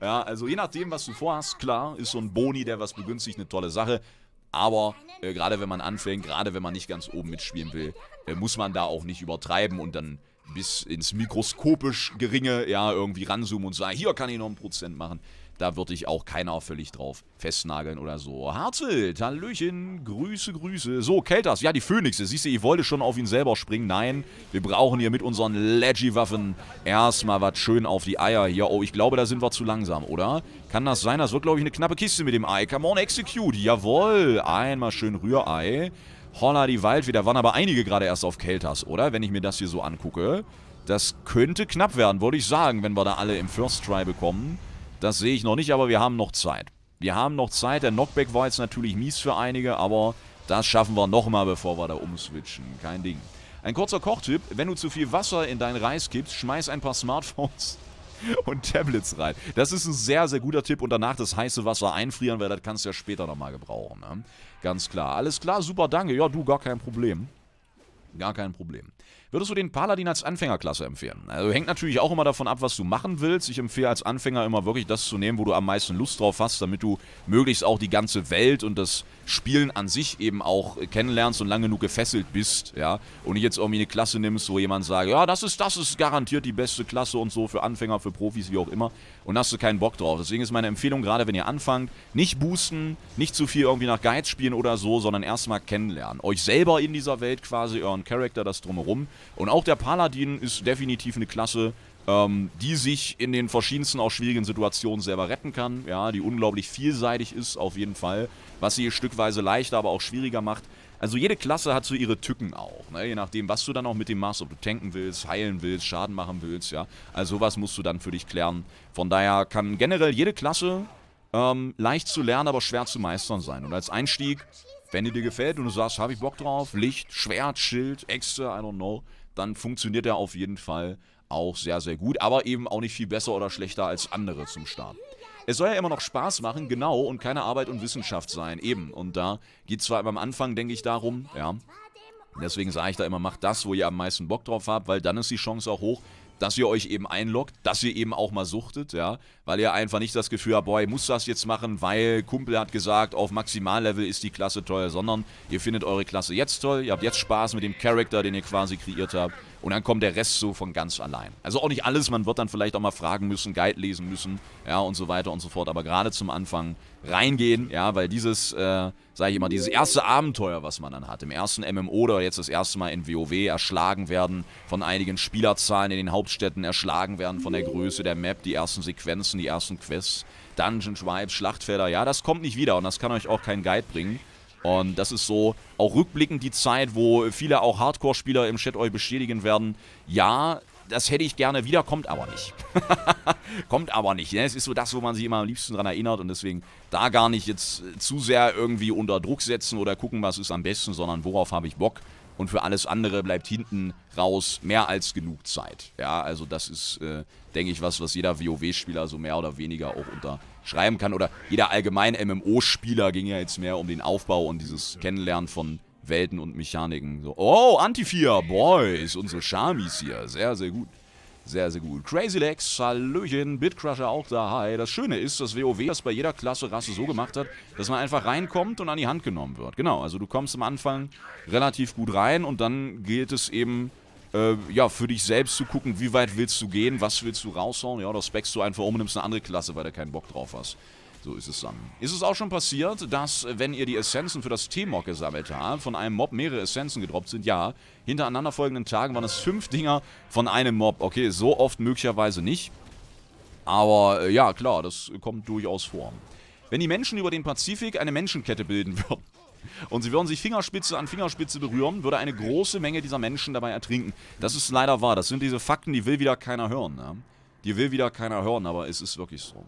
ja, also je nachdem, was du vorhast, klar, ist so ein Boni, der was begünstigt, eine tolle Sache. Aber äh, gerade wenn man anfängt, gerade wenn man nicht ganz oben mitspielen will, äh, muss man da auch nicht übertreiben und dann bis ins mikroskopisch geringe ja irgendwie ranzoomen und sagen, hier kann ich noch ein Prozent machen. Da würde ich auch keiner völlig drauf festnageln oder so. Harzelt, Hallöchen, Grüße, Grüße. So, Keltas, ja, die Phönixe. Siehst du, ich wollte schon auf ihn selber springen. Nein, wir brauchen hier mit unseren Leggy-Waffen erstmal was schön auf die Eier hier. Oh, ich glaube, da sind wir zu langsam, oder? Kann das sein? Das wird, glaube ich, eine knappe Kiste mit dem Ei. Come on, execute. Jawohl. Einmal schön Rührei. Holla die Wald Da Waren aber einige gerade erst auf Keltas, oder? Wenn ich mir das hier so angucke. Das könnte knapp werden, würde ich sagen, wenn wir da alle im First Try bekommen. Das sehe ich noch nicht, aber wir haben noch Zeit. Wir haben noch Zeit. Der Knockback war jetzt natürlich mies für einige, aber das schaffen wir nochmal, bevor wir da umswitchen. Kein Ding. Ein kurzer Kochtipp. Wenn du zu viel Wasser in deinen Reis kippst, schmeiß ein paar Smartphones und Tablets rein. Das ist ein sehr, sehr guter Tipp. Und danach das heiße Wasser einfrieren, weil das kannst du ja später nochmal gebrauchen. Ne? Ganz klar. Alles klar, super, danke. Ja, du, gar kein Problem. Gar kein Problem. Würdest du den Paladin als Anfängerklasse empfehlen? Also hängt natürlich auch immer davon ab, was du machen willst. Ich empfehle als Anfänger immer wirklich das zu nehmen, wo du am meisten Lust drauf hast, damit du möglichst auch die ganze Welt und das Spielen an sich eben auch kennenlernst und lang genug gefesselt bist, ja. Und nicht jetzt irgendwie eine Klasse nimmst, wo jemand sagt, ja, das ist, das ist garantiert die beste Klasse und so für Anfänger, für Profis, wie auch immer und hast du keinen Bock drauf. Deswegen ist meine Empfehlung, gerade wenn ihr anfangt, nicht boosten, nicht zu viel irgendwie nach Guides spielen oder so, sondern erstmal kennenlernen. Euch selber in dieser Welt quasi, euren Charakter, das drumherum. Und auch der Paladin ist definitiv eine Klasse, ähm, die sich in den verschiedensten auch schwierigen Situationen selber retten kann. Ja, die unglaublich vielseitig ist auf jeden Fall, was sie stückweise leichter, aber auch schwieriger macht. Also jede Klasse hat so ihre Tücken auch, ne? je nachdem, was du dann auch mit dem machst, ob du tanken willst, heilen willst, Schaden machen willst, ja. Also sowas musst du dann für dich klären. Von daher kann generell jede Klasse ähm, leicht zu lernen, aber schwer zu meistern sein. Und als Einstieg, wenn die dir gefällt und du sagst, habe ich Bock drauf, Licht, Schwert, Schild, Äxte, I don't know, dann funktioniert er auf jeden Fall auch sehr, sehr gut, aber eben auch nicht viel besser oder schlechter als andere zum Start. Es soll ja immer noch Spaß machen, genau, und keine Arbeit und Wissenschaft sein, eben. Und da geht es zwar am Anfang, denke ich, darum, ja. Deswegen sage ich da immer, macht das, wo ihr am meisten Bock drauf habt, weil dann ist die Chance auch hoch, dass ihr euch eben einloggt, dass ihr eben auch mal suchtet, ja, weil ihr einfach nicht das Gefühl habt, boah, ich muss das jetzt machen, weil Kumpel hat gesagt, auf Maximallevel ist die Klasse toll, sondern ihr findet eure Klasse jetzt toll, ihr habt jetzt Spaß mit dem Charakter, den ihr quasi kreiert habt und dann kommt der Rest so von ganz allein. Also auch nicht alles, man wird dann vielleicht auch mal fragen müssen, Guide lesen müssen, ja, und so weiter und so fort. Aber gerade zum Anfang reingehen, ja, weil dieses, äh, sage ich immer, dieses erste Abenteuer, was man dann hat, im ersten MMO oder jetzt das erste Mal in WoW erschlagen werden, von einigen Spielerzahlen in den Hauptstädten erschlagen werden, von der Größe der Map, die ersten Sequenzen, die ersten Quests, Dungeon Vibes, Schlachtfelder, ja, das kommt nicht wieder und das kann euch auch kein Guide bringen. Und das ist so auch rückblickend die Zeit, wo viele auch Hardcore-Spieler im Chat euch bestätigen werden, ja, das hätte ich gerne wieder, kommt aber nicht. kommt aber nicht. Ne? Es ist so das, wo man sich immer am liebsten dran erinnert und deswegen da gar nicht jetzt äh, zu sehr irgendwie unter Druck setzen oder gucken, was ist am besten, sondern worauf habe ich Bock. Und für alles andere bleibt hinten raus mehr als genug Zeit. Ja, also das ist, äh, denke ich, was, was jeder WoW-Spieler so mehr oder weniger auch unter schreiben kann. Oder jeder allgemeine MMO-Spieler ging ja jetzt mehr um den Aufbau und dieses Kennenlernen von Welten und Mechaniken. So, oh, Antifia, Boys, unsere Shamis hier. Sehr, sehr gut. Sehr, sehr gut. Crazy Legs, Hallöchen, Bitcrusher auch da, hi. Das Schöne ist, dass WoW das bei jeder Klasse, Rasse so gemacht hat, dass man einfach reinkommt und an die Hand genommen wird. Genau, also du kommst am Anfang relativ gut rein und dann gilt es eben ähm, ja, für dich selbst zu gucken, wie weit willst du gehen, was willst du raushauen, ja, oder speckst du einfach um und nimmst eine andere Klasse, weil du keinen Bock drauf hast. So ist es dann. Ist es auch schon passiert, dass, wenn ihr die Essenzen für das T-Mob gesammelt habt, von einem Mob mehrere Essenzen gedroppt sind? Ja. Hintereinander folgenden Tagen waren es fünf Dinger von einem Mob. Okay, so oft möglicherweise nicht. Aber äh, ja, klar, das kommt durchaus vor. Wenn die Menschen über den Pazifik eine Menschenkette bilden würden, und sie würden sich Fingerspitze an Fingerspitze berühren, würde eine große Menge dieser Menschen dabei ertrinken. Das ist leider wahr. Das sind diese Fakten, die will wieder keiner hören. Ja? Die will wieder keiner hören, aber es ist wirklich so.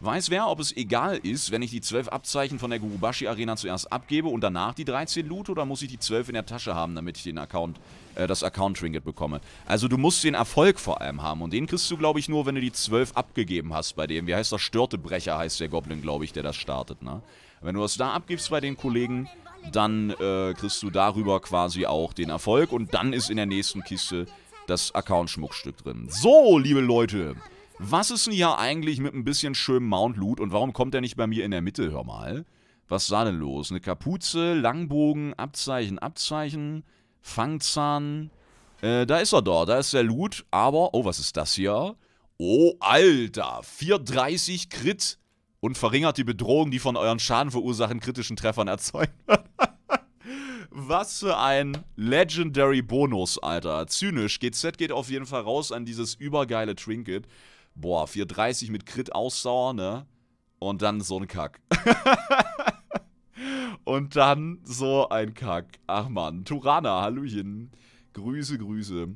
Weiß wer, ob es egal ist, wenn ich die 12 Abzeichen von der Gurubashi Arena zuerst abgebe und danach die 13 loot oder muss ich die 12 in der Tasche haben, damit ich den Account, äh, das Account-Trinket bekomme? Also du musst den Erfolg vor allem haben und den kriegst du, glaube ich, nur, wenn du die 12 abgegeben hast bei dem. Wie heißt das? Störtebrecher heißt der Goblin, glaube ich, der das startet, ne? Wenn du das da abgibst bei den Kollegen, dann äh, kriegst du darüber quasi auch den Erfolg und dann ist in der nächsten Kiste das Account-Schmuckstück drin. So, liebe Leute, was ist denn hier eigentlich mit ein bisschen schönem Mount-Loot und warum kommt der nicht bei mir in der Mitte, hör mal? Was sah denn los? Eine Kapuze, Langbogen, Abzeichen, Abzeichen, Fangzahn. Äh, da ist er doch, da ist der Loot, aber, oh, was ist das hier? Oh, Alter, 430 Crit und verringert die Bedrohung, die von euren Schaden verursachen kritischen Treffern erzeugen. Was für ein Legendary Bonus, Alter. Zynisch. GZ geht auf jeden Fall raus an dieses übergeile Trinket. Boah, 430 mit Crit Ausdauer, ne? Und dann so ein Kack. Und dann so ein Kack. Ach man. Turana, Hallöchen. Grüße, Grüße.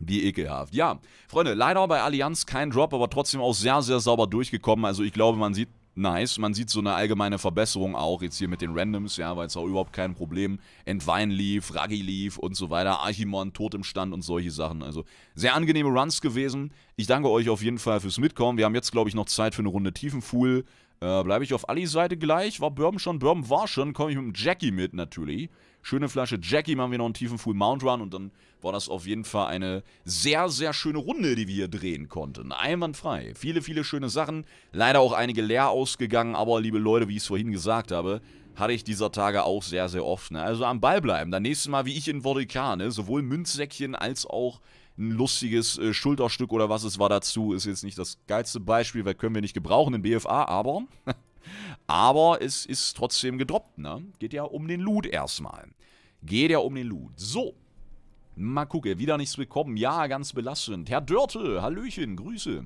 Wie ekelhaft. Ja, Freunde, leider bei Allianz kein Drop, aber trotzdem auch sehr, sehr sauber durchgekommen. Also ich glaube, man sieht nice. Man sieht so eine allgemeine Verbesserung auch jetzt hier mit den Randoms, ja, weil es auch überhaupt kein Problem. Entwein lief, Raggi lief und so weiter, Archimon, tot im Stand und solche Sachen. Also sehr angenehme Runs gewesen. Ich danke euch auf jeden Fall fürs Mitkommen. Wir haben jetzt, glaube ich, noch Zeit für eine Runde Tiefenfuhl. Äh, Bleibe ich auf Alis Seite gleich? War Bourbon schon? Bourbon war schon. Komme ich mit dem Jackie mit natürlich. Schöne Flasche Jackie, machen wir noch einen tiefen Full Mount Run und dann war das auf jeden Fall eine sehr, sehr schöne Runde, die wir hier drehen konnten. Einwandfrei. Viele, viele schöne Sachen. Leider auch einige leer ausgegangen, aber liebe Leute, wie ich es vorhin gesagt habe, hatte ich dieser Tage auch sehr, sehr oft. Ne? Also am Ball bleiben. Dann nächstes Mal wie ich in Vatikan, sowohl Münzsäckchen als auch ein lustiges äh, Schulterstück oder was es war dazu. Ist jetzt nicht das geilste Beispiel, weil können wir nicht gebrauchen in BFA, aber... aber es ist trotzdem gedroppt, ne? Geht ja um den Loot erstmal. Geht ja um den Loot. So. Mal gucken, wieder nichts bekommen. Ja, ganz belastend. Herr Dörte, Hallöchen, Grüße.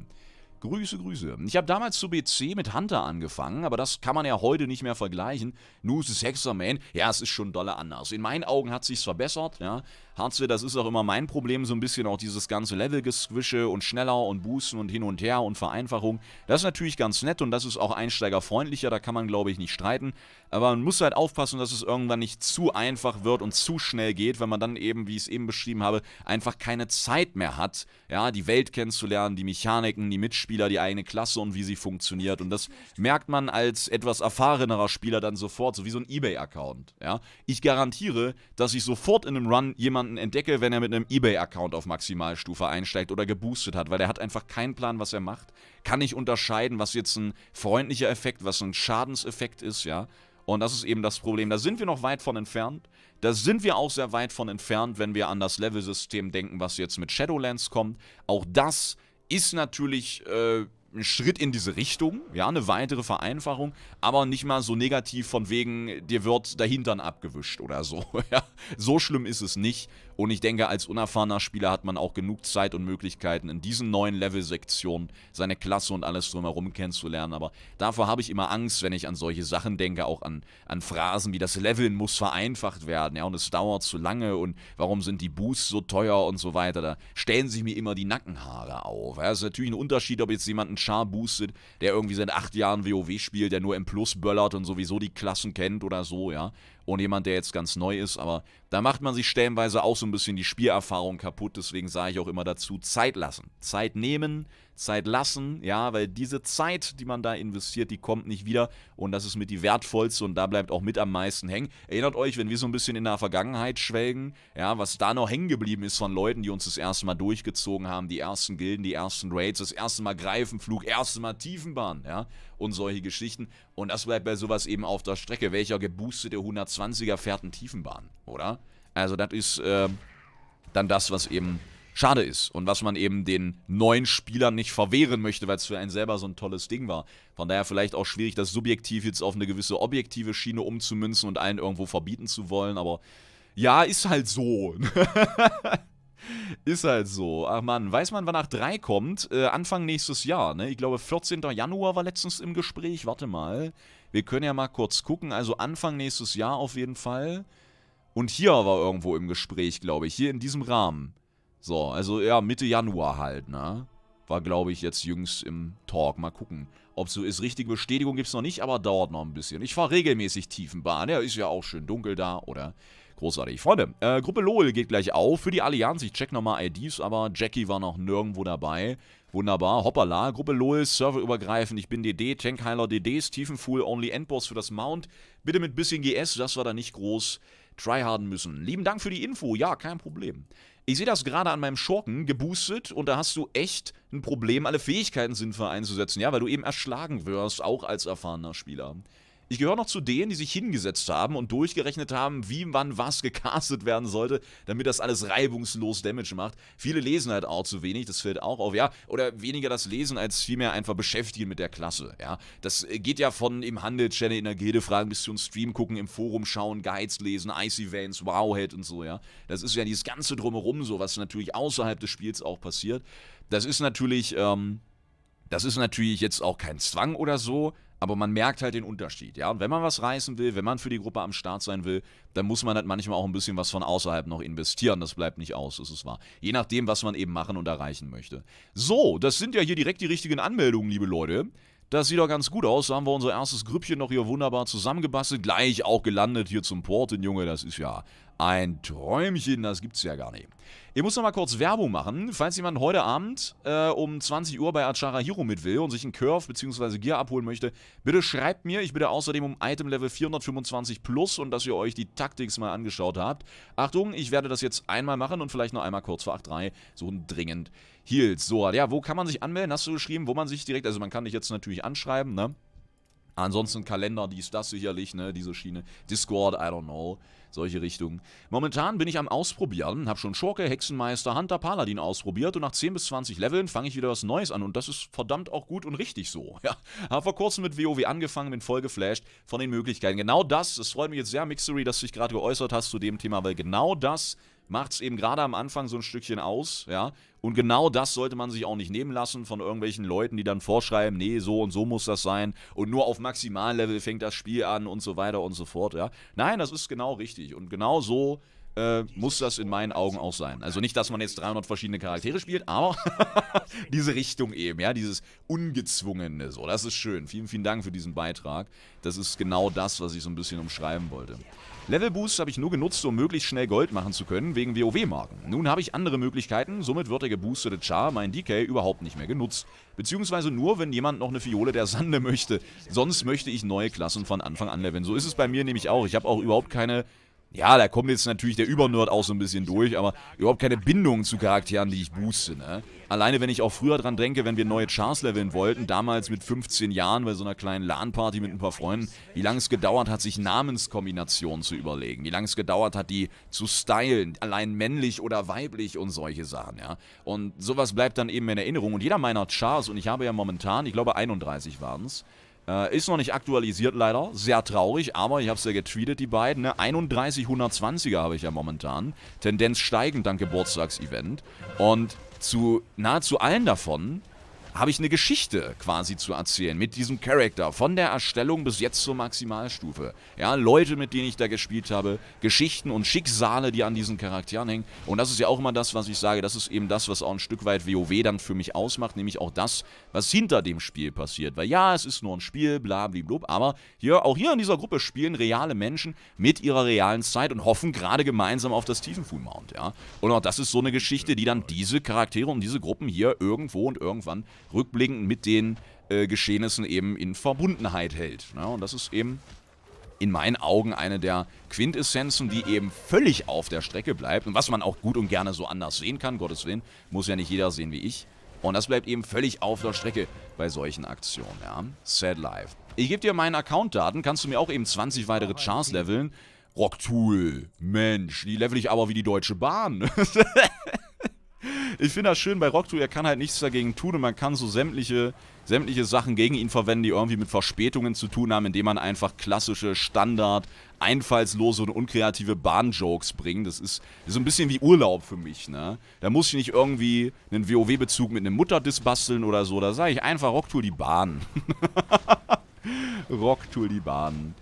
Grüße, Grüße. Ich habe damals zu BC mit Hunter angefangen, aber das kann man ja heute nicht mehr vergleichen. Nu ist es Hexerman. Ja, es ist schon dolle anders. In meinen Augen hat sich's verbessert, ja. Hardware, das ist auch immer mein Problem, so ein bisschen auch dieses ganze level Levelgeswische und schneller und Boosten und hin und her und Vereinfachung. Das ist natürlich ganz nett und das ist auch einsteigerfreundlicher, da kann man glaube ich nicht streiten. Aber man muss halt aufpassen, dass es irgendwann nicht zu einfach wird und zu schnell geht, wenn man dann eben, wie ich es eben beschrieben habe, einfach keine Zeit mehr hat, ja, die Welt kennenzulernen, die Mechaniken, die Mitspieler, die eigene Klasse und wie sie funktioniert. Und das merkt man als etwas erfahrenerer Spieler dann sofort, so wie so ein Ebay-Account, ja. Ich garantiere, dass ich sofort in einem Run jemanden jemanden entdecke, wenn er mit einem Ebay-Account auf Maximalstufe einsteigt oder geboostet hat, weil der hat einfach keinen Plan, was er macht, kann nicht unterscheiden, was jetzt ein freundlicher Effekt, was ein Schadenseffekt ist, ja. Und das ist eben das Problem. Da sind wir noch weit von entfernt. Da sind wir auch sehr weit von entfernt, wenn wir an das Level-System denken, was jetzt mit Shadowlands kommt. Auch das ist natürlich äh, ein Schritt in diese Richtung, ja, eine weitere Vereinfachung, aber nicht mal so negativ von wegen, dir wird der Hintern abgewischt oder so. Ja. So schlimm ist es nicht. Und ich denke, als unerfahrener Spieler hat man auch genug Zeit und Möglichkeiten, in diesen neuen Level-Sektionen seine Klasse und alles drumherum kennenzulernen. Aber davor habe ich immer Angst, wenn ich an solche Sachen denke, auch an, an Phrasen wie das Leveln muss vereinfacht werden, ja, und es dauert zu lange und warum sind die Boosts so teuer und so weiter. Da stellen sich mir immer die Nackenhaare auf. Ja, ist natürlich ein Unterschied, ob jetzt jemand einen Char boostet, der irgendwie seit acht Jahren WoW spielt, der nur im Plus böllert und sowieso die Klassen kennt oder so, ja und jemand, der jetzt ganz neu ist. Aber da macht man sich stellenweise auch so ein bisschen die Spielerfahrung kaputt. Deswegen sage ich auch immer dazu, Zeit lassen. Zeit nehmen, Zeit lassen, ja, weil diese Zeit, die man da investiert, die kommt nicht wieder und das ist mit die wertvollste und da bleibt auch mit am meisten hängen. Erinnert euch, wenn wir so ein bisschen in der Vergangenheit schwelgen, ja, was da noch hängen geblieben ist von Leuten, die uns das erste Mal durchgezogen haben, die ersten Gilden, die ersten Raids, das erste Mal Greifenflug, erste Mal Tiefenbahn, ja, und solche Geschichten und das bleibt bei sowas eben auf der Strecke. Welcher geboostete 120er fährt eine Tiefenbahn, oder? Also das ist äh, dann das, was eben schade ist und was man eben den neuen Spielern nicht verwehren möchte, weil es für einen selber so ein tolles Ding war. Von daher vielleicht auch schwierig, das subjektiv jetzt auf eine gewisse objektive Schiene umzumünzen und allen irgendwo verbieten zu wollen, aber ja, ist halt so. Ist halt so. Ach man, weiß man, wann nach 3 kommt? Äh, Anfang nächstes Jahr, ne? Ich glaube, 14. Januar war letztens im Gespräch. Warte mal. Wir können ja mal kurz gucken. Also Anfang nächstes Jahr auf jeden Fall. Und hier war irgendwo im Gespräch, glaube ich. Hier in diesem Rahmen. So, also ja, Mitte Januar halt, ne? War, glaube ich, jetzt jüngst im Talk. Mal gucken, ob so ist. Richtige Bestätigung gibt es noch nicht, aber dauert noch ein bisschen. Ich fahre regelmäßig Tiefenbahn. Ja, ist ja auch schön dunkel da, oder? Großartig. Freunde, äh, Gruppe LOL geht gleich auf für die Allianz. Ich check nochmal IDs, aber Jackie war noch nirgendwo dabei. Wunderbar. Hoppala. Gruppe Server übergreifend. Ich bin DD, Tankheiler DDs, Tiefenfool, Only Endboss für das Mount. Bitte mit bisschen GS, das war da nicht groß tryharden müssen. Lieben Dank für die Info. Ja, kein Problem. Ich sehe das gerade an meinem Schurken geboostet und da hast du echt ein Problem, alle Fähigkeiten sinnvoll einzusetzen, ja, weil du eben erschlagen wirst, auch als erfahrener Spieler. Ich gehöre noch zu denen, die sich hingesetzt haben und durchgerechnet haben, wie wann was gecastet werden sollte, damit das alles reibungslos Damage macht. Viele lesen halt auch zu wenig, das fällt auch auf, ja. Oder weniger das Lesen, als vielmehr einfach beschäftigen mit der Klasse, ja. Das äh, geht ja von im Handel-Channel, in der Gilde fragen, bis zu einem Stream gucken, im Forum schauen, Guides lesen, Ice-Events, Wowhead und so, ja. Das ist ja dieses ganze Drumherum so, was natürlich außerhalb des Spiels auch passiert. Das ist natürlich, ähm, das ist natürlich jetzt auch kein Zwang oder so, aber man merkt halt den Unterschied, ja. Und wenn man was reißen will, wenn man für die Gruppe am Start sein will, dann muss man halt manchmal auch ein bisschen was von außerhalb noch investieren. Das bleibt nicht aus, das ist wahr. Je nachdem, was man eben machen und erreichen möchte. So, das sind ja hier direkt die richtigen Anmeldungen, liebe Leute. Das sieht doch ganz gut aus. Da haben wir unser erstes Grüppchen noch hier wunderbar zusammengebastelt. Gleich auch gelandet hier zum Port, den Junge. Das ist ja ein Träumchen, das gibt's ja gar nicht. Ich muss noch mal kurz Werbung machen. Falls jemand heute Abend äh, um 20 Uhr bei Achara Hero mit will und sich einen Curve bzw. Gear abholen möchte, bitte schreibt mir. Ich bitte außerdem um Item Level 425 plus und dass ihr euch die Taktiks mal angeschaut habt. Achtung, ich werde das jetzt einmal machen und vielleicht noch einmal kurz vor 8.3 suchen dringend Heals. So, ja, wo kann man sich anmelden? Hast du geschrieben, wo man sich direkt, also man kann dich jetzt natürlich anschreiben, ne? Ansonsten Kalender, dies, das sicherlich, ne, diese Schiene. Discord, I don't know. Solche Richtungen. Momentan bin ich am Ausprobieren. Hab schon Schurke, Hexenmeister, Hunter, Paladin ausprobiert. Und nach 10 bis 20 Leveln fange ich wieder was Neues an. Und das ist verdammt auch gut und richtig so. Ja, hab vor kurzem mit WoW angefangen, bin voll geflasht von den Möglichkeiten. Genau das, das freut mich jetzt sehr, Mixery, dass du dich gerade geäußert hast zu dem Thema, weil genau das macht es eben gerade am Anfang so ein Stückchen aus, ja, und genau das sollte man sich auch nicht nehmen lassen von irgendwelchen Leuten, die dann vorschreiben, nee, so und so muss das sein und nur auf Maximallevel fängt das Spiel an und so weiter und so fort, ja. Nein, das ist genau richtig und genau so äh, muss das in meinen Augen auch sein. Also nicht, dass man jetzt 300 verschiedene Charaktere spielt, aber diese Richtung eben, ja, dieses Ungezwungene, so, das ist schön. Vielen, vielen Dank für diesen Beitrag. Das ist genau das, was ich so ein bisschen umschreiben wollte. Level Boost habe ich nur genutzt, um möglichst schnell Gold machen zu können, wegen WoW-Marken. Nun habe ich andere Möglichkeiten, somit wird der geboostete Char, mein DK, überhaupt nicht mehr genutzt. Beziehungsweise nur, wenn jemand noch eine Fiole der Sande möchte. Sonst möchte ich neue Klassen von Anfang an leveln. So ist es bei mir nämlich auch. Ich habe auch überhaupt keine ja, da kommt jetzt natürlich der Übernerd auch so ein bisschen durch, aber überhaupt keine Bindung zu Charakteren, die ich booste, ne? Alleine, wenn ich auch früher dran denke, wenn wir neue Chars leveln wollten, damals mit 15 Jahren bei so einer kleinen LAN-Party mit ein paar Freunden, wie lange es gedauert hat, sich Namenskombinationen zu überlegen, wie lange es gedauert hat, die zu stylen, allein männlich oder weiblich und solche Sachen, ja? Und sowas bleibt dann eben in Erinnerung und jeder meiner Chars, und ich habe ja momentan, ich glaube 31 waren es, äh, ist noch nicht aktualisiert leider, sehr traurig, aber ich habe es ja getweetet, die beiden. Ne? 31 120er habe ich ja momentan, Tendenz steigend dank Geburtstagsevent. Und zu nahezu allen davon habe ich eine Geschichte quasi zu erzählen mit diesem Charakter, von der Erstellung bis jetzt zur Maximalstufe. Ja, Leute, mit denen ich da gespielt habe, Geschichten und Schicksale, die an diesen Charakteren hängen. Und das ist ja auch immer das, was ich sage, das ist eben das, was auch ein Stück weit WoW dann für mich ausmacht, nämlich auch das, was hinter dem Spiel passiert. Weil ja, es ist nur ein Spiel, bla, bla, aber hier, auch hier in dieser Gruppe spielen reale Menschen mit ihrer realen Zeit und hoffen gerade gemeinsam auf das Tiefenfuhl Mount, ja. Und auch das ist so eine Geschichte, die dann diese Charaktere und diese Gruppen hier irgendwo und irgendwann rückblickend mit den äh, Geschehnissen eben in Verbundenheit hält. Ja, ne? und das ist eben in meinen Augen eine der Quintessenzen, die eben völlig auf der Strecke bleibt und was man auch gut und gerne so anders sehen kann, Gottes Willen, muss ja nicht jeder sehen wie ich. Und das bleibt eben völlig auf der Strecke bei solchen Aktionen, ja. Sad Life. Ich gebe dir meine Accountdaten, kannst du mir auch eben 20 weitere oh, Chars leveln. Rocktool, Mensch, die level ich aber wie die Deutsche Bahn. ich finde das schön bei Rocktu, er kann halt nichts dagegen tun und man kann so sämtliche, sämtliche Sachen gegen ihn verwenden, die irgendwie mit Verspätungen zu tun haben, indem man einfach klassische, standard, einfallslose und unkreative Bahnjokes bringt. Das ist, ist so ein bisschen wie Urlaub für mich, ne? Da muss ich nicht irgendwie einen WoW-Bezug mit einem Mutterdiss basteln oder so. Da sage ich einfach Rocktour die Bahn. Rocktour die Bahn.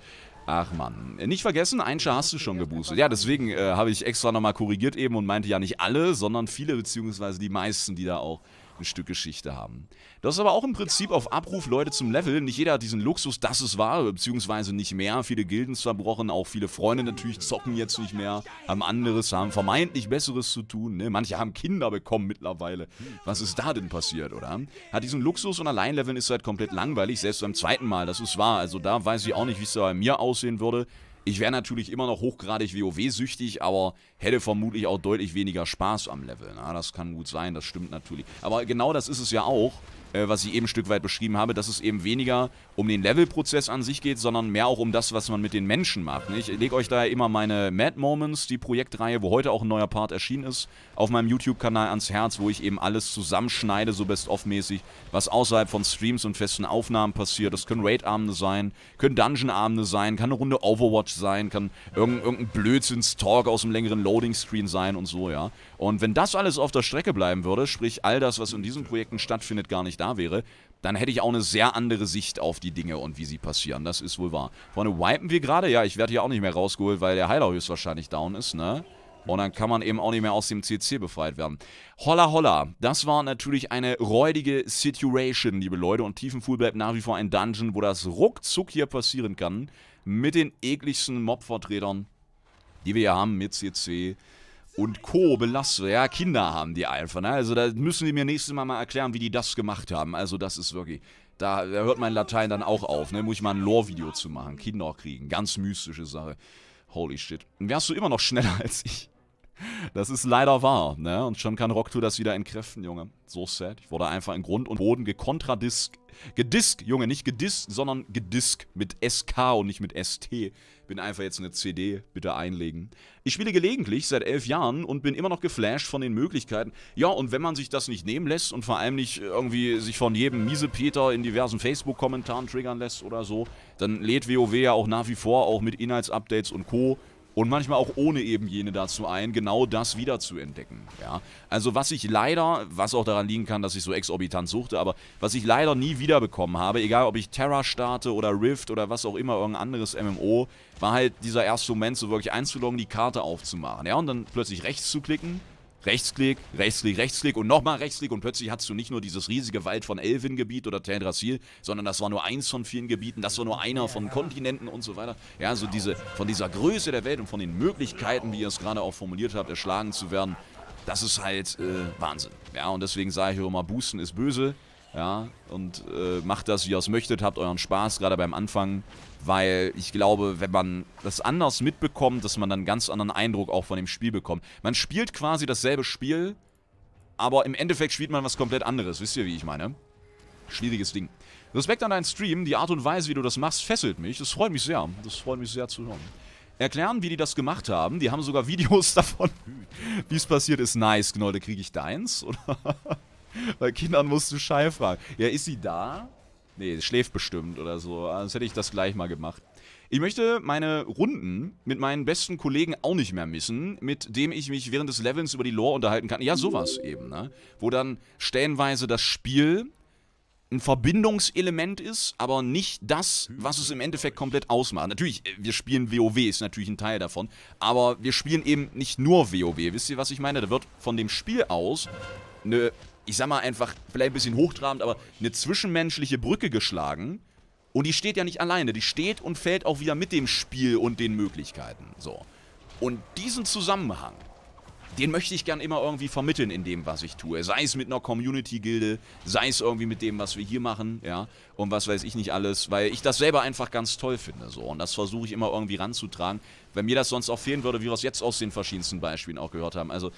Ach man. Nicht vergessen, ein Char hast du schon geboostet. Ja, deswegen äh, habe ich extra nochmal korrigiert eben und meinte ja nicht alle, sondern viele, beziehungsweise die meisten, die da auch ein Stück Geschichte haben. Das ist aber auch im Prinzip auf Abruf Leute zum Level. Nicht jeder hat diesen Luxus, dass es war, beziehungsweise nicht mehr. Viele Gilden zerbrochen, auch viele Freunde natürlich zocken jetzt nicht mehr, haben anderes, haben vermeintlich Besseres zu tun. Ne? Manche haben Kinder bekommen mittlerweile. Was ist da denn passiert, oder? Hat diesen Luxus und Alleinleveln ist halt komplett langweilig, selbst beim zweiten Mal, das ist wahr. Also da weiß ich auch nicht, wie es da bei mir aussehen würde. Ich wäre natürlich immer noch hochgradig WoW-süchtig, aber hätte vermutlich auch deutlich weniger Spaß am Level. Na, das kann gut sein, das stimmt natürlich. Aber genau das ist es ja auch äh, was ich eben ein Stück weit beschrieben habe, dass es eben weniger um den Levelprozess an sich geht, sondern mehr auch um das, was man mit den Menschen macht. Ich lege euch da immer meine Mad Moments, die Projektreihe, wo heute auch ein neuer Part erschienen ist, auf meinem YouTube-Kanal ans Herz, wo ich eben alles zusammenschneide, so best-of-mäßig, was außerhalb von Streams und festen Aufnahmen passiert. Das können Raid-Abende sein, können Dungeon-Abende sein, kann eine Runde Overwatch sein, kann irgendein, irgendein Blödsinns-Talk aus einem längeren Loading-Screen sein und so, ja. Und wenn das alles auf der Strecke bleiben würde, sprich all das, was in diesen Projekten stattfindet, gar nicht da da wäre, dann hätte ich auch eine sehr andere Sicht auf die Dinge und wie sie passieren. Das ist wohl wahr. Freunde, wipen wir gerade. Ja, ich werde hier auch nicht mehr rausgeholt, weil der Heiler höchstwahrscheinlich down ist, ne? Und dann kann man eben auch nicht mehr aus dem CC befreit werden. Holla holla, das war natürlich eine räudige Situation, liebe Leute. Und Tiefenfuhl bleibt nach wie vor ein Dungeon, wo das ruckzuck hier passieren kann. Mit den ekligsten Mob-Vertretern, die wir hier haben, mit CC und Co. belasse. Ja, Kinder haben die einfach. Ne? Also da müssen die mir nächstes Mal mal erklären, wie die das gemacht haben. Also das ist wirklich... Da, da hört mein Latein dann auch auf. Ne? Muss ich mal ein Lore-Video zu machen. Kinder kriegen. Ganz mystische Sache. Holy shit. Wärst du immer noch schneller als ich. Das ist leider wahr, ne? Und schon kann Rocktour das wieder entkräften, Junge. So sad. Ich wurde einfach in Grund und Boden gekontradisk. Gedisk, Junge, nicht gedisk, sondern gedisk mit SK und nicht mit ST bin einfach jetzt eine CD, bitte einlegen. Ich spiele gelegentlich seit elf Jahren und bin immer noch geflasht von den Möglichkeiten. Ja, und wenn man sich das nicht nehmen lässt und vor allem nicht irgendwie sich von jedem miese Peter in diversen Facebook-Kommentaren triggern lässt oder so, dann lädt WoW ja auch nach wie vor auch mit Inhaltsupdates und Co und manchmal auch ohne eben jene dazu ein, genau das wieder zu entdecken. Ja? Also was ich leider, was auch daran liegen kann, dass ich so exorbitant suchte, aber was ich leider nie wiederbekommen habe, egal ob ich Terra starte oder Rift oder was auch immer, irgendein anderes MMO, war halt dieser erste Moment so wirklich einzuloggen, die Karte aufzumachen. Ja, und dann plötzlich rechts zu klicken Rechtsklick, Rechtsklick, Rechtsklick und nochmal Rechtsklick und plötzlich hast du nicht nur dieses riesige Wald von Elvin-Gebiet oder Tendrasil, sondern das war nur eins von vielen Gebieten, das war nur einer von Kontinenten und so weiter. Ja, so diese, von dieser Größe der Welt und von den Möglichkeiten, wie ihr es gerade auch formuliert habt, erschlagen zu werden, das ist halt äh, Wahnsinn. Ja, und deswegen sage ich auch immer, Boosten ist böse. Ja, und äh, macht das, wie ihr es möchtet, habt euren Spaß, gerade beim Anfang weil ich glaube, wenn man das anders mitbekommt, dass man dann einen ganz anderen Eindruck auch von dem Spiel bekommt. Man spielt quasi dasselbe Spiel, aber im Endeffekt spielt man was komplett anderes. Wisst ihr, wie ich meine? Schwieriges Ding. Respekt an deinen Stream, die Art und Weise, wie du das machst, fesselt mich. Das freut mich sehr. Das freut mich sehr zu hören. Erklären, wie die das gemacht haben. Die haben sogar Videos davon, wie es passiert ist. Nice, Genau, da kriege ich deins? Oder? Bei Kindern musst du Schei fragen. Ja, ist sie da? Nee, schläft bestimmt oder so. Sonst also, hätte ich das gleich mal gemacht. Ich möchte meine Runden mit meinen besten Kollegen auch nicht mehr missen, mit dem ich mich während des Levels über die Lore unterhalten kann. Ja, sowas eben, ne? Wo dann stellenweise das Spiel ein Verbindungselement ist, aber nicht das, was es im Endeffekt komplett ausmacht. Natürlich, äh, wir spielen WoW, ist natürlich ein Teil davon, aber wir spielen eben nicht nur WoW. Wisst ihr, was ich meine? Da wird von dem Spiel aus eine ich sag mal einfach, vielleicht ein bisschen hochtrabend, aber eine zwischenmenschliche Brücke geschlagen. Und die steht ja nicht alleine. Die steht und fällt auch wieder mit dem Spiel und den Möglichkeiten. So. Und diesen Zusammenhang, den möchte ich gern immer irgendwie vermitteln in dem, was ich tue. Sei es mit einer Community-Gilde, sei es irgendwie mit dem, was wir hier machen, ja, und was weiß ich nicht alles, weil ich das selber einfach ganz toll finde, so. Und das versuche ich immer irgendwie ranzutragen, weil mir das sonst auch fehlen würde, wie wir es jetzt aus den verschiedensten Beispielen auch gehört haben. Also,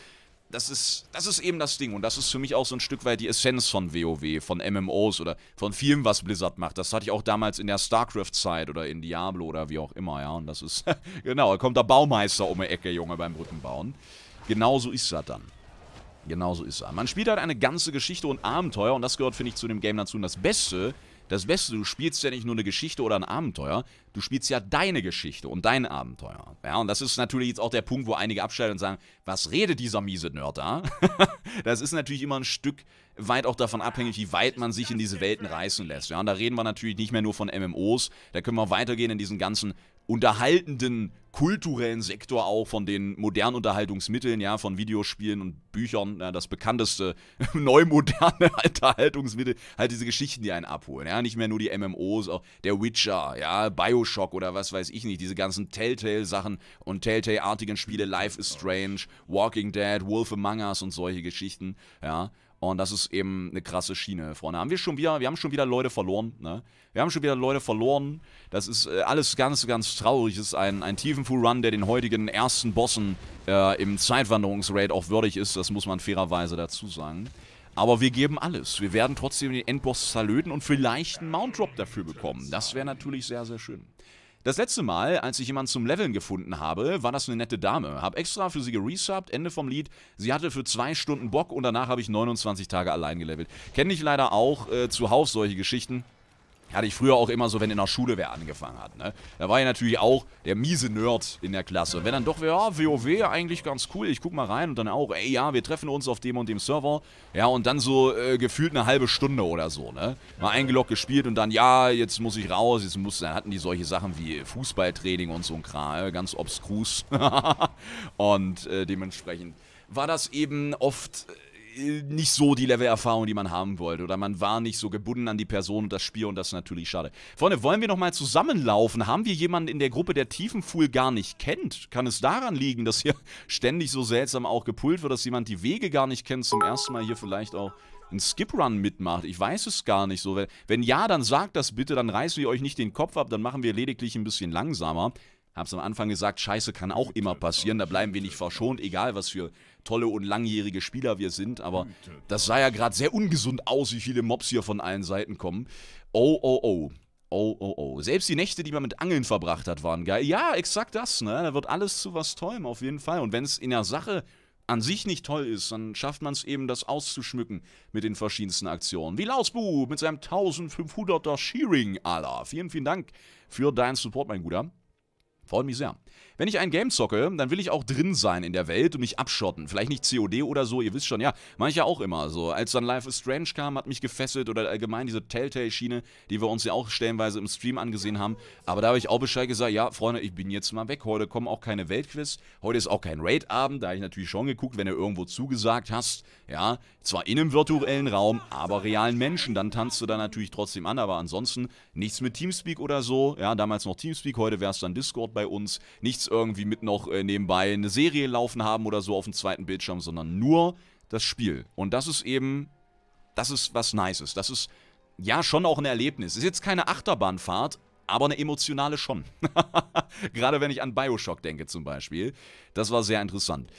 das ist, das ist eben das Ding. Und das ist für mich auch so ein Stück weit die Essenz von WoW, von MMOs oder von vielem, was Blizzard macht. Das hatte ich auch damals in der StarCraft-Zeit oder in Diablo oder wie auch immer, ja. Und das ist, genau, da kommt der Baumeister um die Ecke, Junge, beim Brückenbauen. Genauso ist das dann. Genauso ist das. Man spielt halt eine ganze Geschichte und Abenteuer und das gehört, finde ich, zu dem Game dazu. Und das Beste das Beste, du spielst ja nicht nur eine Geschichte oder ein Abenteuer, du spielst ja deine Geschichte und dein Abenteuer. Ja, und das ist natürlich jetzt auch der Punkt, wo einige abschalten und sagen, was redet dieser miese Nerd da? das ist natürlich immer ein Stück weit auch davon abhängig, wie weit man sich in diese Welten reißen lässt. Ja, und da reden wir natürlich nicht mehr nur von MMOs, da können wir weitergehen in diesen ganzen unterhaltenden kulturellen Sektor auch von den modernen Unterhaltungsmitteln, ja, von Videospielen und Büchern, ja, das bekannteste neumoderne Unterhaltungsmittel, halt diese Geschichten, die einen abholen, ja, nicht mehr nur die MMOs, auch der Witcher, ja, Bioshock oder was weiß ich nicht, diese ganzen Telltale-Sachen und Telltale-artigen Spiele, Life is Strange, Walking Dead, Wolf Among Us und solche Geschichten, ja, und das ist eben eine krasse Schiene, Freunde. Haben wir schon wieder, wir haben schon wieder Leute verloren, ne? Wir haben schon wieder Leute verloren. Das ist äh, alles ganz, ganz traurig. Es ist ein, ein Tiefenfull-Run, der den heutigen ersten Bossen äh, im Zeitwanderungsraid auch würdig ist. Das muss man fairerweise dazu sagen. Aber wir geben alles. Wir werden trotzdem den Endboss zerlöten und vielleicht einen Mount Drop dafür bekommen. Das wäre natürlich sehr, sehr schön. Das letzte Mal, als ich jemanden zum Leveln gefunden habe, war das eine nette Dame. Hab extra für sie geresubbed, Ende vom Lied. Sie hatte für zwei Stunden Bock und danach habe ich 29 Tage allein gelevelt. Kenne ich leider auch äh, zuhauf solche Geschichten. Hatte ich früher auch immer so, wenn in der Schule wer angefangen hat, ne? Da war ich natürlich auch der miese Nerd in der Klasse. wenn dann doch, ja, WoW eigentlich ganz cool, ich guck mal rein und dann auch, ey, ja, wir treffen uns auf dem und dem Server. Ja, und dann so äh, gefühlt eine halbe Stunde oder so, ne? Mal eingeloggt gespielt und dann, ja, jetzt muss ich raus, jetzt muss, dann hatten die solche Sachen wie Fußballtraining und so ein Kram, ne? ganz obskrus. und äh, dementsprechend war das eben oft äh, äh, nicht so die Levelerfahrung, die man haben wollte. Oder man war nicht so gebunden an die Person und das Spiel und das ist natürlich schade. Freunde, wollen wir nochmal zusammenlaufen? Haben wir jemanden in der Gruppe, der Tiefenfuhl gar nicht kennt? Kann es daran liegen, dass hier ständig so seltsam auch gepult wird, dass jemand die Wege gar nicht kennt, zum ersten Mal hier vielleicht auch einen Skip-Run mitmacht. Ich weiß es gar nicht so. Wenn ja, dann sagt das bitte, dann reißen wir euch nicht den Kopf ab, dann machen wir lediglich ein bisschen langsamer. Hab's am Anfang gesagt, Scheiße kann auch immer passieren, da bleiben wir nicht verschont, egal was für tolle und langjährige Spieler wir sind, aber das sah ja gerade sehr ungesund aus, wie viele Mobs hier von allen Seiten kommen. Oh, oh, oh. Oh, oh, oh. Selbst die Nächte, die man mit Angeln verbracht hat, waren geil. Ja, exakt das, ne? Da wird alles zu was Tollem, auf jeden Fall. Und wenn es in der Sache an sich nicht toll ist, dann schafft man es eben, das auszuschmücken mit den verschiedensten Aktionen. Wie Lausbu mit seinem 1500er Shearing, Allah. Vielen, vielen Dank für deinen Support, mein Guter. Freut mich sehr. Wenn ich ein Game zocke, dann will ich auch drin sein in der Welt und mich abschotten. Vielleicht nicht COD oder so, ihr wisst schon, ja, mache ich ja auch immer so. Als dann Life is Strange kam, hat mich gefesselt oder allgemein diese Telltale-Schiene, die wir uns ja auch stellenweise im Stream angesehen haben. Aber da habe ich auch Bescheid gesagt, ja, Freunde, ich bin jetzt mal weg. Heute kommen auch keine Weltquiz. Heute ist auch kein Raid-Abend. Da habe ich natürlich schon geguckt, wenn du irgendwo zugesagt hast. Ja, zwar in einem virtuellen Raum, aber realen Menschen. Dann tanzt du da natürlich trotzdem an. Aber ansonsten nichts mit Teamspeak oder so. Ja, damals noch Teamspeak. Heute wäre es dann Discord bei uns. Nicht nichts irgendwie mit noch äh, nebenbei eine Serie laufen haben oder so auf dem zweiten Bildschirm, sondern nur das Spiel. Und das ist eben, das ist was Nices. Das ist ja schon auch ein Erlebnis. Ist jetzt keine Achterbahnfahrt, aber eine emotionale schon. Gerade wenn ich an Bioshock denke zum Beispiel. Das war sehr interessant.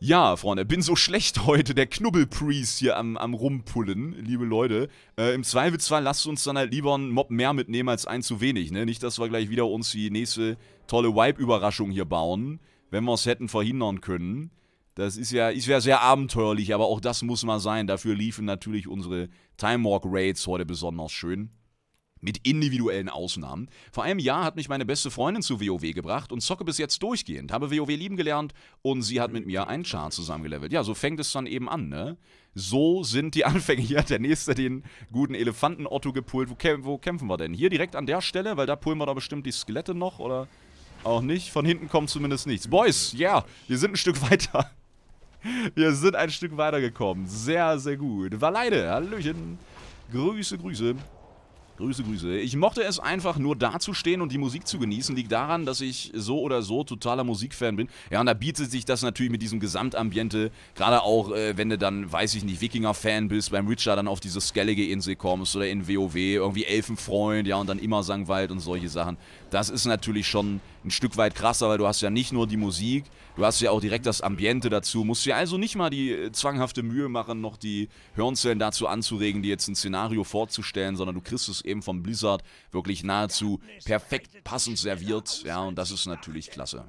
Ja, Freunde, bin so schlecht heute, der Knubbelpriest hier am, am Rumpullen, liebe Leute. Äh, Im Zweifelsfall lasst uns dann halt lieber einen Mob mehr mitnehmen als einen zu wenig, ne? Nicht, dass wir gleich wieder uns die nächste tolle Vibe-Überraschung hier bauen, wenn wir es hätten verhindern können. Das ist ja, ist ja sehr abenteuerlich, aber auch das muss mal sein. Dafür liefen natürlich unsere Time Walk Raids heute besonders schön. Mit individuellen Ausnahmen. Vor einem Jahr hat mich meine beste Freundin zu WoW gebracht und zocke bis jetzt durchgehend. Habe WoW lieben gelernt und sie hat mit mir einen Chart zusammengelevelt. Ja, so fängt es dann eben an, ne? So sind die Anfänge. Hier hat der nächste den guten Elefanten Otto gepult. Wo, wo kämpfen wir denn? Hier direkt an der Stelle, weil da pullen wir da bestimmt die Skelette noch, oder? Auch nicht. Von hinten kommt zumindest nichts. Boys, ja, yeah, wir sind ein Stück weiter. Wir sind ein Stück weiter gekommen. Sehr, sehr gut. Valeide, Hallöchen. Grüße, Grüße. Grüße, Grüße. Ich mochte es einfach nur dazustehen und die Musik zu genießen. Liegt daran, dass ich so oder so totaler Musikfan bin. Ja, und da bietet sich das natürlich mit diesem Gesamtambiente, gerade auch, äh, wenn du dann, weiß ich nicht, Wikinger-Fan bist, beim Richard dann auf diese skellige Insel kommst oder in WoW, irgendwie Elfenfreund, ja, und dann immer Sangwald und solche Sachen das ist natürlich schon ein Stück weit krasser, weil du hast ja nicht nur die Musik, du hast ja auch direkt das Ambiente dazu, musst ja also nicht mal die äh, zwanghafte Mühe machen, noch die Hirnzellen dazu anzuregen, dir jetzt ein Szenario vorzustellen, sondern du kriegst es eben von Blizzard wirklich nahezu perfekt passend serviert, ja, und das ist natürlich klasse.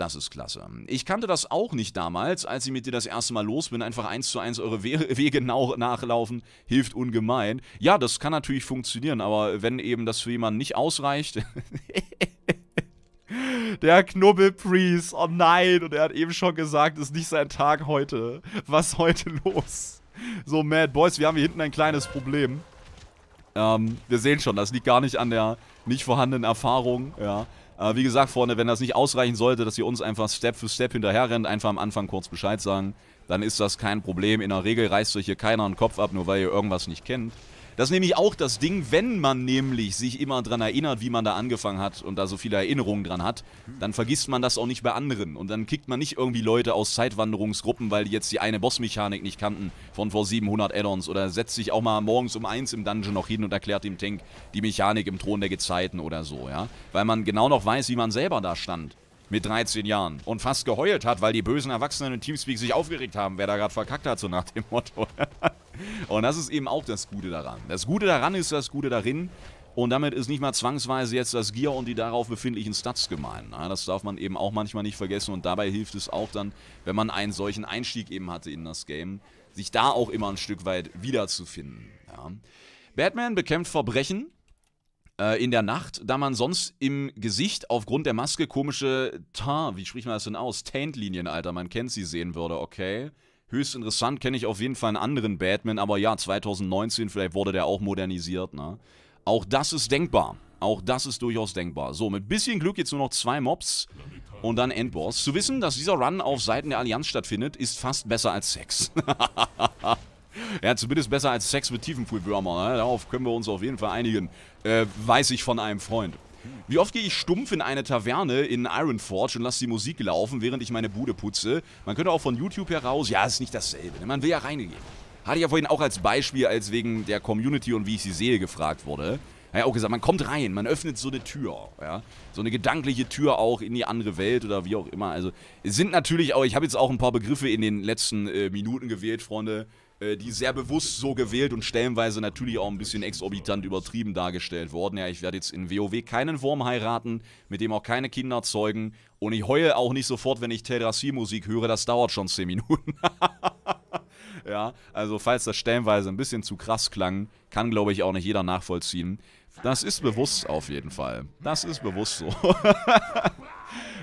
Das ist klasse. Ich kannte das auch nicht damals, als ich mit dir das erste Mal los bin. Einfach eins zu eins eure Wege nachlaufen, hilft ungemein. Ja, das kann natürlich funktionieren, aber wenn eben das für jemanden nicht ausreicht. Der Knubbelpriest, oh nein, und er hat eben schon gesagt, ist nicht sein Tag heute. Was ist heute los? So, Mad Boys, wir haben hier hinten ein kleines Problem. Ähm, wir sehen schon, das liegt gar nicht an der nicht vorhandenen Erfahrung, ja. Äh, wie gesagt, vorne, wenn das nicht ausreichen sollte, dass ihr uns einfach Step für Step hinterherrennt, einfach am Anfang kurz Bescheid sagen, dann ist das kein Problem. In der Regel reißt euch hier keiner einen Kopf ab, nur weil ihr irgendwas nicht kennt. Das ist nämlich auch das Ding, wenn man nämlich sich immer dran erinnert, wie man da angefangen hat und da so viele Erinnerungen dran hat, dann vergisst man das auch nicht bei anderen. Und dann kickt man nicht irgendwie Leute aus Zeitwanderungsgruppen, weil die jetzt die eine Bossmechanik nicht kannten von vor 700 Addons oder setzt sich auch mal morgens um eins im Dungeon noch hin und erklärt dem Tank die Mechanik im Thron der Gezeiten oder so, ja. Weil man genau noch weiß, wie man selber da stand mit 13 Jahren und fast geheult hat, weil die bösen Erwachsenen in Teamspeak sich aufgeregt haben, wer da gerade verkackt hat, so nach dem Motto. und das ist eben auch das Gute daran. Das Gute daran ist das Gute darin. Und damit ist nicht mal zwangsweise jetzt das Gear und die darauf befindlichen Stats gemeint. Ne? das darf man eben auch manchmal nicht vergessen und dabei hilft es auch dann, wenn man einen solchen Einstieg eben hatte in das Game, sich da auch immer ein Stück weit wiederzufinden. Ja. Batman bekämpft Verbrechen, äh, in der Nacht, da man sonst im Gesicht aufgrund der Maske komische Tain, wie spricht man das denn aus? Tintlinien, Alter, man kennt sie sehen würde, okay. Höchst interessant, kenne ich auf jeden Fall einen anderen Batman, aber ja, 2019, vielleicht wurde der auch modernisiert, ne? Auch das ist denkbar. Auch das ist durchaus denkbar. So, mit bisschen Glück jetzt nur noch zwei Mobs und dann Endboss. Zu wissen, dass dieser Run auf Seiten der Allianz stattfindet, ist fast besser als Sex. Hahaha. ja, zumindest besser als Sex mit Tiefenpoolwürmer. Ne? Darauf können wir uns auf jeden Fall einigen. Äh, weiß ich von einem Freund. Wie oft gehe ich stumpf in eine Taverne in Ironforge und lasse die Musik laufen, während ich meine Bude putze? Man könnte auch von YouTube heraus, ja, ist nicht dasselbe. Ne? Man will ja reingehen. Hatte ich ja vorhin auch als Beispiel, als wegen der Community und wie ich sie sehe gefragt wurde. Ja, auch gesagt, man kommt rein, man öffnet so eine Tür, ja. So eine gedankliche Tür auch in die andere Welt oder wie auch immer. Also, es sind natürlich auch, ich habe jetzt auch ein paar Begriffe in den letzten äh, Minuten gewählt, Freunde. Äh, die sehr bewusst so gewählt und stellenweise natürlich auch ein bisschen exorbitant übertrieben dargestellt worden. Ja, ich werde jetzt in WoW keinen Wurm heiraten, mit dem auch keine Kinder zeugen. Und ich heue auch nicht sofort, wenn ich Terrassi-Musik höre, das dauert schon 10 Minuten. ja, also falls das stellenweise ein bisschen zu krass klang, kann glaube ich auch nicht jeder nachvollziehen. Das ist bewusst auf jeden Fall. Das ist bewusst so.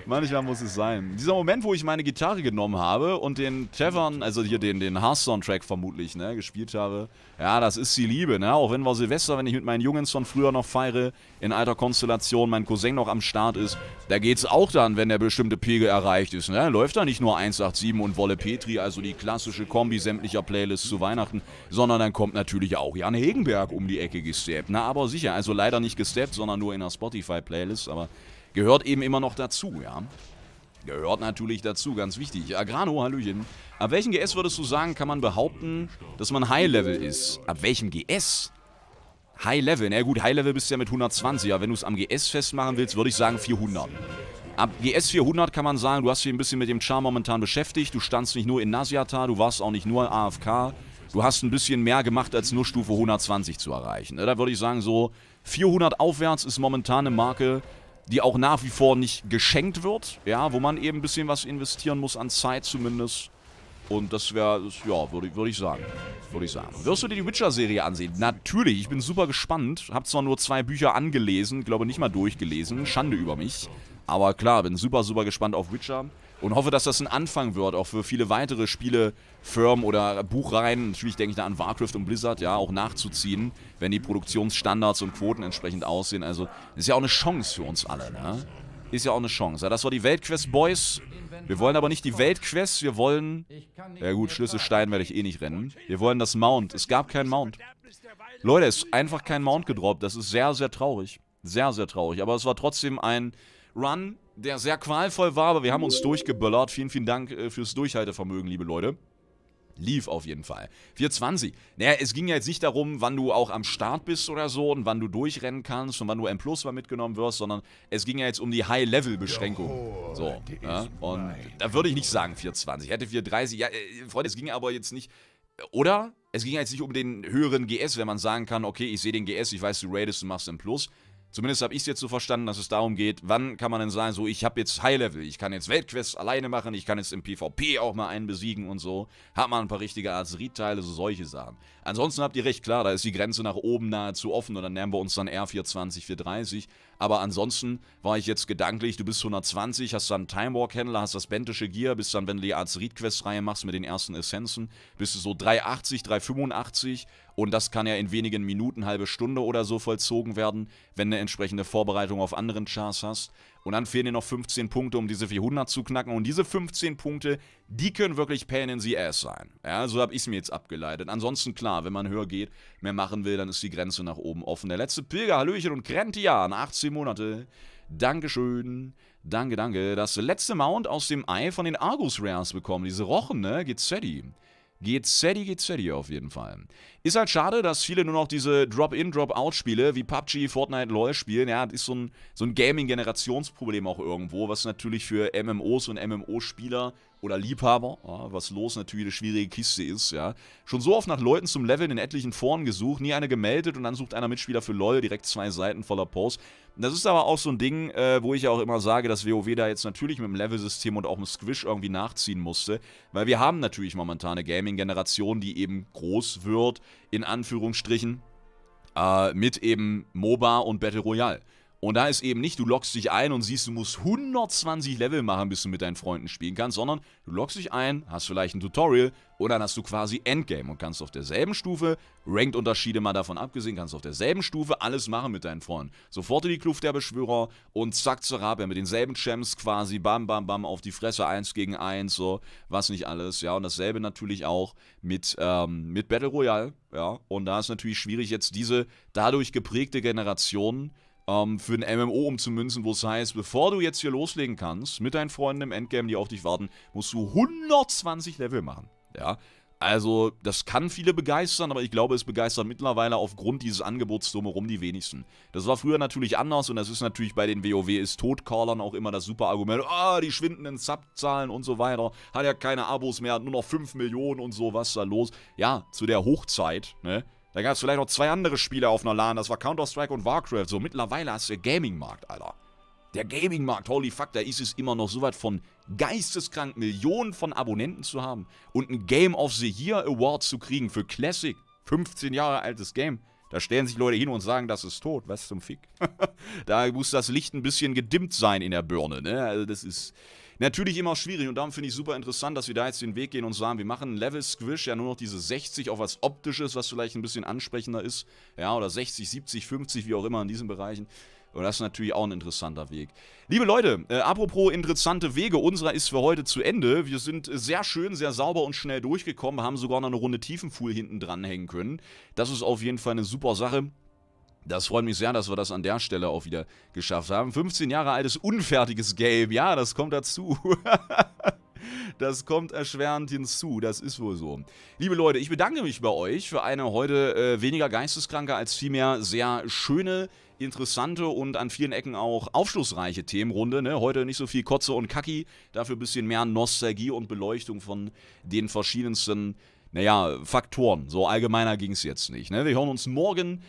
Manchmal muss es sein. Dieser Moment, wo ich meine Gitarre genommen habe und den Tavern, also hier den, den Hearthstone-Track vermutlich, ne, gespielt habe. Ja, das ist die Liebe, ne? Auch wenn war Silvester, wenn ich mit meinen Jungs von früher noch feiere, in alter Konstellation, mein Cousin noch am Start ist, da geht's auch dann, wenn der bestimmte Pegel erreicht ist, ne? Läuft da nicht nur 187 und Wolle Petri, also die klassische Kombi sämtlicher Playlists zu Weihnachten, sondern dann kommt natürlich auch Jan Hegenberg um die Ecke gesteppt. Na, ne? aber sicher, also leider nicht gesteppt, sondern nur in der Spotify-Playlist, aber gehört eben immer noch dazu, ja. Gehört natürlich dazu, ganz wichtig. Agrano, Hallöchen. Ab welchem GS würdest du sagen, kann man behaupten, dass man High-Level ist? Ab welchem GS? High-Level. Na gut, High-Level bist du ja mit 120, aber wenn du es am GS festmachen willst, würde ich sagen 400. Ab GS 400 kann man sagen, du hast dich ein bisschen mit dem Char momentan beschäftigt. Du standst nicht nur in Nasiata, du warst auch nicht nur AFK. Du hast ein bisschen mehr gemacht, als nur Stufe 120 zu erreichen. Da würde ich sagen, so 400 aufwärts ist momentan eine Marke, die auch nach wie vor nicht geschenkt wird, ja, wo man eben ein bisschen was investieren muss, an Zeit zumindest. Und das wäre, ja, würde würd ich sagen. Würde ich sagen. Wirst du dir die Witcher-Serie ansehen? Natürlich, ich bin super gespannt. Hab zwar nur zwei Bücher angelesen, glaube nicht mal durchgelesen. Schande über mich. Aber klar, bin super, super gespannt auf Witcher und hoffe, dass das ein Anfang wird, auch für viele weitere Spiele, Firmen oder Buchreihen. Natürlich denke ich da an Warcraft und Blizzard, ja, auch nachzuziehen, wenn die Produktionsstandards und Quoten entsprechend aussehen. Also ist ja auch eine Chance für uns alle, ne? Ist ja auch eine Chance. Ja, das war die Weltquest, Boys. Wir wollen aber nicht die Weltquest, wir wollen... Ja gut, Schlüsselstein werde ich eh nicht rennen. Wir wollen das Mount. Es gab keinen Mount. Leute, es ist einfach kein Mount gedroppt. Das ist sehr, sehr traurig. Sehr, sehr traurig. Aber es war trotzdem ein Run, der sehr qualvoll war, aber wir haben uns durchgeböllert. Vielen, vielen Dank äh, fürs Durchhaltevermögen, liebe Leute. Lief auf jeden Fall. 420. Naja, es ging ja jetzt nicht darum, wann du auch am Start bist oder so und wann du durchrennen kannst und wann du M Plus mal mitgenommen wirst, sondern es ging ja jetzt um die High-Level-Beschränkung. So. Ja, und da würde ich nicht sagen 420. Ich hätte 430. Ja, äh, Freunde, es ging aber jetzt nicht. Oder? Es ging jetzt nicht um den höheren GS, wenn man sagen kann, okay, ich sehe den GS, ich weiß, du raidest, du machst M Plus Zumindest habe ich es jetzt so verstanden, dass es darum geht, wann kann man denn sagen, so ich habe jetzt High-Level, ich kann jetzt Weltquests alleine machen, ich kann jetzt im PvP auch mal einen besiegen und so. Hat man ein paar richtige Arzerit-Teile, so solche Sachen. Ansonsten habt ihr recht, klar, da ist die Grenze nach oben nahezu offen und dann nähern wir uns dann R420, 430. Aber ansonsten war ich jetzt gedanklich, du bist 120, hast dann Timewalk-Händler, hast das bentische Gear, bist dann, wenn du die Arzt Read Quest-Reihe machst mit den ersten Essenzen, bist du so 380, 385 und das kann ja in wenigen Minuten, halbe Stunde oder so vollzogen werden, wenn eine entsprechende Vorbereitung auf anderen Chars hast. Und dann fehlen dir noch 15 Punkte, um diese 400 zu knacken. Und diese 15 Punkte, die können wirklich Pain in the Ass sein. Ja, so habe ich es mir jetzt abgeleitet. Ansonsten klar, wenn man höher geht, mehr machen will, dann ist die Grenze nach oben offen. Der letzte Pilger, Hallöchen und Krentian, 18 Monate. Dankeschön. Danke, danke. Das letzte Mount aus dem Ei von den Argus Rares bekommen. Diese Rochen, rochene Gizzetti. Geht steady, geht steady auf jeden Fall. Ist halt schade, dass viele nur noch diese Drop-in, Drop-out-Spiele wie PUBG, Fortnite, LoL spielen. Ja, das ist so ein, so ein Gaming-Generationsproblem auch irgendwo, was natürlich für MMOs und MMO-Spieler oder Liebhaber, ja, was los natürlich eine schwierige Kiste ist, ja. Schon so oft nach Leuten zum Leveln in etlichen Foren gesucht, nie eine gemeldet und dann sucht einer Mitspieler für LoL direkt zwei Seiten voller Posts. Das ist aber auch so ein Ding, äh, wo ich ja auch immer sage, dass WoW da jetzt natürlich mit dem Level-System und auch dem Squish irgendwie nachziehen musste. Weil wir haben natürlich momentan eine Gaming-Generation, die eben groß wird, in Anführungsstrichen, äh, mit eben MOBA und Battle Royale. Und da ist eben nicht, du lockst dich ein und siehst, du musst 120 Level machen, bis du mit deinen Freunden spielen kannst, sondern du lockst dich ein, hast vielleicht ein Tutorial und dann hast du quasi Endgame und kannst auf derselben Stufe, Ranked-Unterschiede mal davon abgesehen, kannst auf derselben Stufe alles machen mit deinen Freunden. Sofort in die Kluft der Beschwörer und zack, zerab, mit denselben Champs quasi, bam, bam, bam, auf die Fresse, eins gegen eins, so, was nicht alles, ja. Und dasselbe natürlich auch mit, ähm, mit Battle Royale, ja. Und da ist natürlich schwierig, jetzt diese dadurch geprägte Generation, ähm, für ein MMO umzumünzen, wo es heißt, bevor du jetzt hier loslegen kannst, mit deinen Freunden im Endgame, die auf dich warten, musst du 120 Level machen. Ja, also, das kann viele begeistern, aber ich glaube, es begeistert mittlerweile aufgrund dieses Angebots drumherum die wenigsten. Das war früher natürlich anders und das ist natürlich bei den WoW ist Todcallern auch immer das super Argument. Ah, oh, die schwindenden Subzahlen und so weiter. Hat ja keine Abos mehr, hat nur noch 5 Millionen und so, was da los? Ja, zu der Hochzeit, ne? Da gab es vielleicht noch zwei andere Spiele auf einer LAN, das war Counter-Strike und Warcraft. So, mittlerweile hast du der Gaming-Markt, Alter. Der Gaming-Markt, holy fuck, da ist es immer noch so weit von geisteskrank, Millionen von Abonnenten zu haben und ein Game of the Year Award zu kriegen für Classic. 15 Jahre altes Game. Da stellen sich Leute hin und sagen, das ist tot. Was zum Fick? da muss das Licht ein bisschen gedimmt sein in der Birne, ne? Also, das ist. Natürlich immer schwierig und darum finde ich super interessant, dass wir da jetzt den Weg gehen und sagen, wir machen Level Squish ja nur noch diese 60 auf was Optisches, was vielleicht ein bisschen ansprechender ist. Ja, oder 60, 70, 50, wie auch immer in diesen Bereichen. Und das ist natürlich auch ein interessanter Weg. Liebe Leute, äh, apropos interessante Wege, unserer ist für heute zu Ende. Wir sind sehr schön, sehr sauber und schnell durchgekommen, haben sogar noch eine Runde Tiefenfuhl hinten dranhängen können. Das ist auf jeden Fall eine super Sache. Das freut mich sehr, dass wir das an der Stelle auch wieder geschafft haben. 15 Jahre altes, unfertiges Game. Ja, das kommt dazu. Das kommt erschwerend hinzu, das ist wohl so. Liebe Leute, ich bedanke mich bei euch für eine heute äh, weniger geisteskranke als vielmehr sehr schöne, interessante und an vielen Ecken auch aufschlussreiche Themenrunde. Ne? Heute nicht so viel Kotze und Kacki, dafür ein bisschen mehr Nostalgie und Beleuchtung von den verschiedensten naja, Faktoren. So allgemeiner ging es jetzt nicht. Ne? Wir hören uns morgen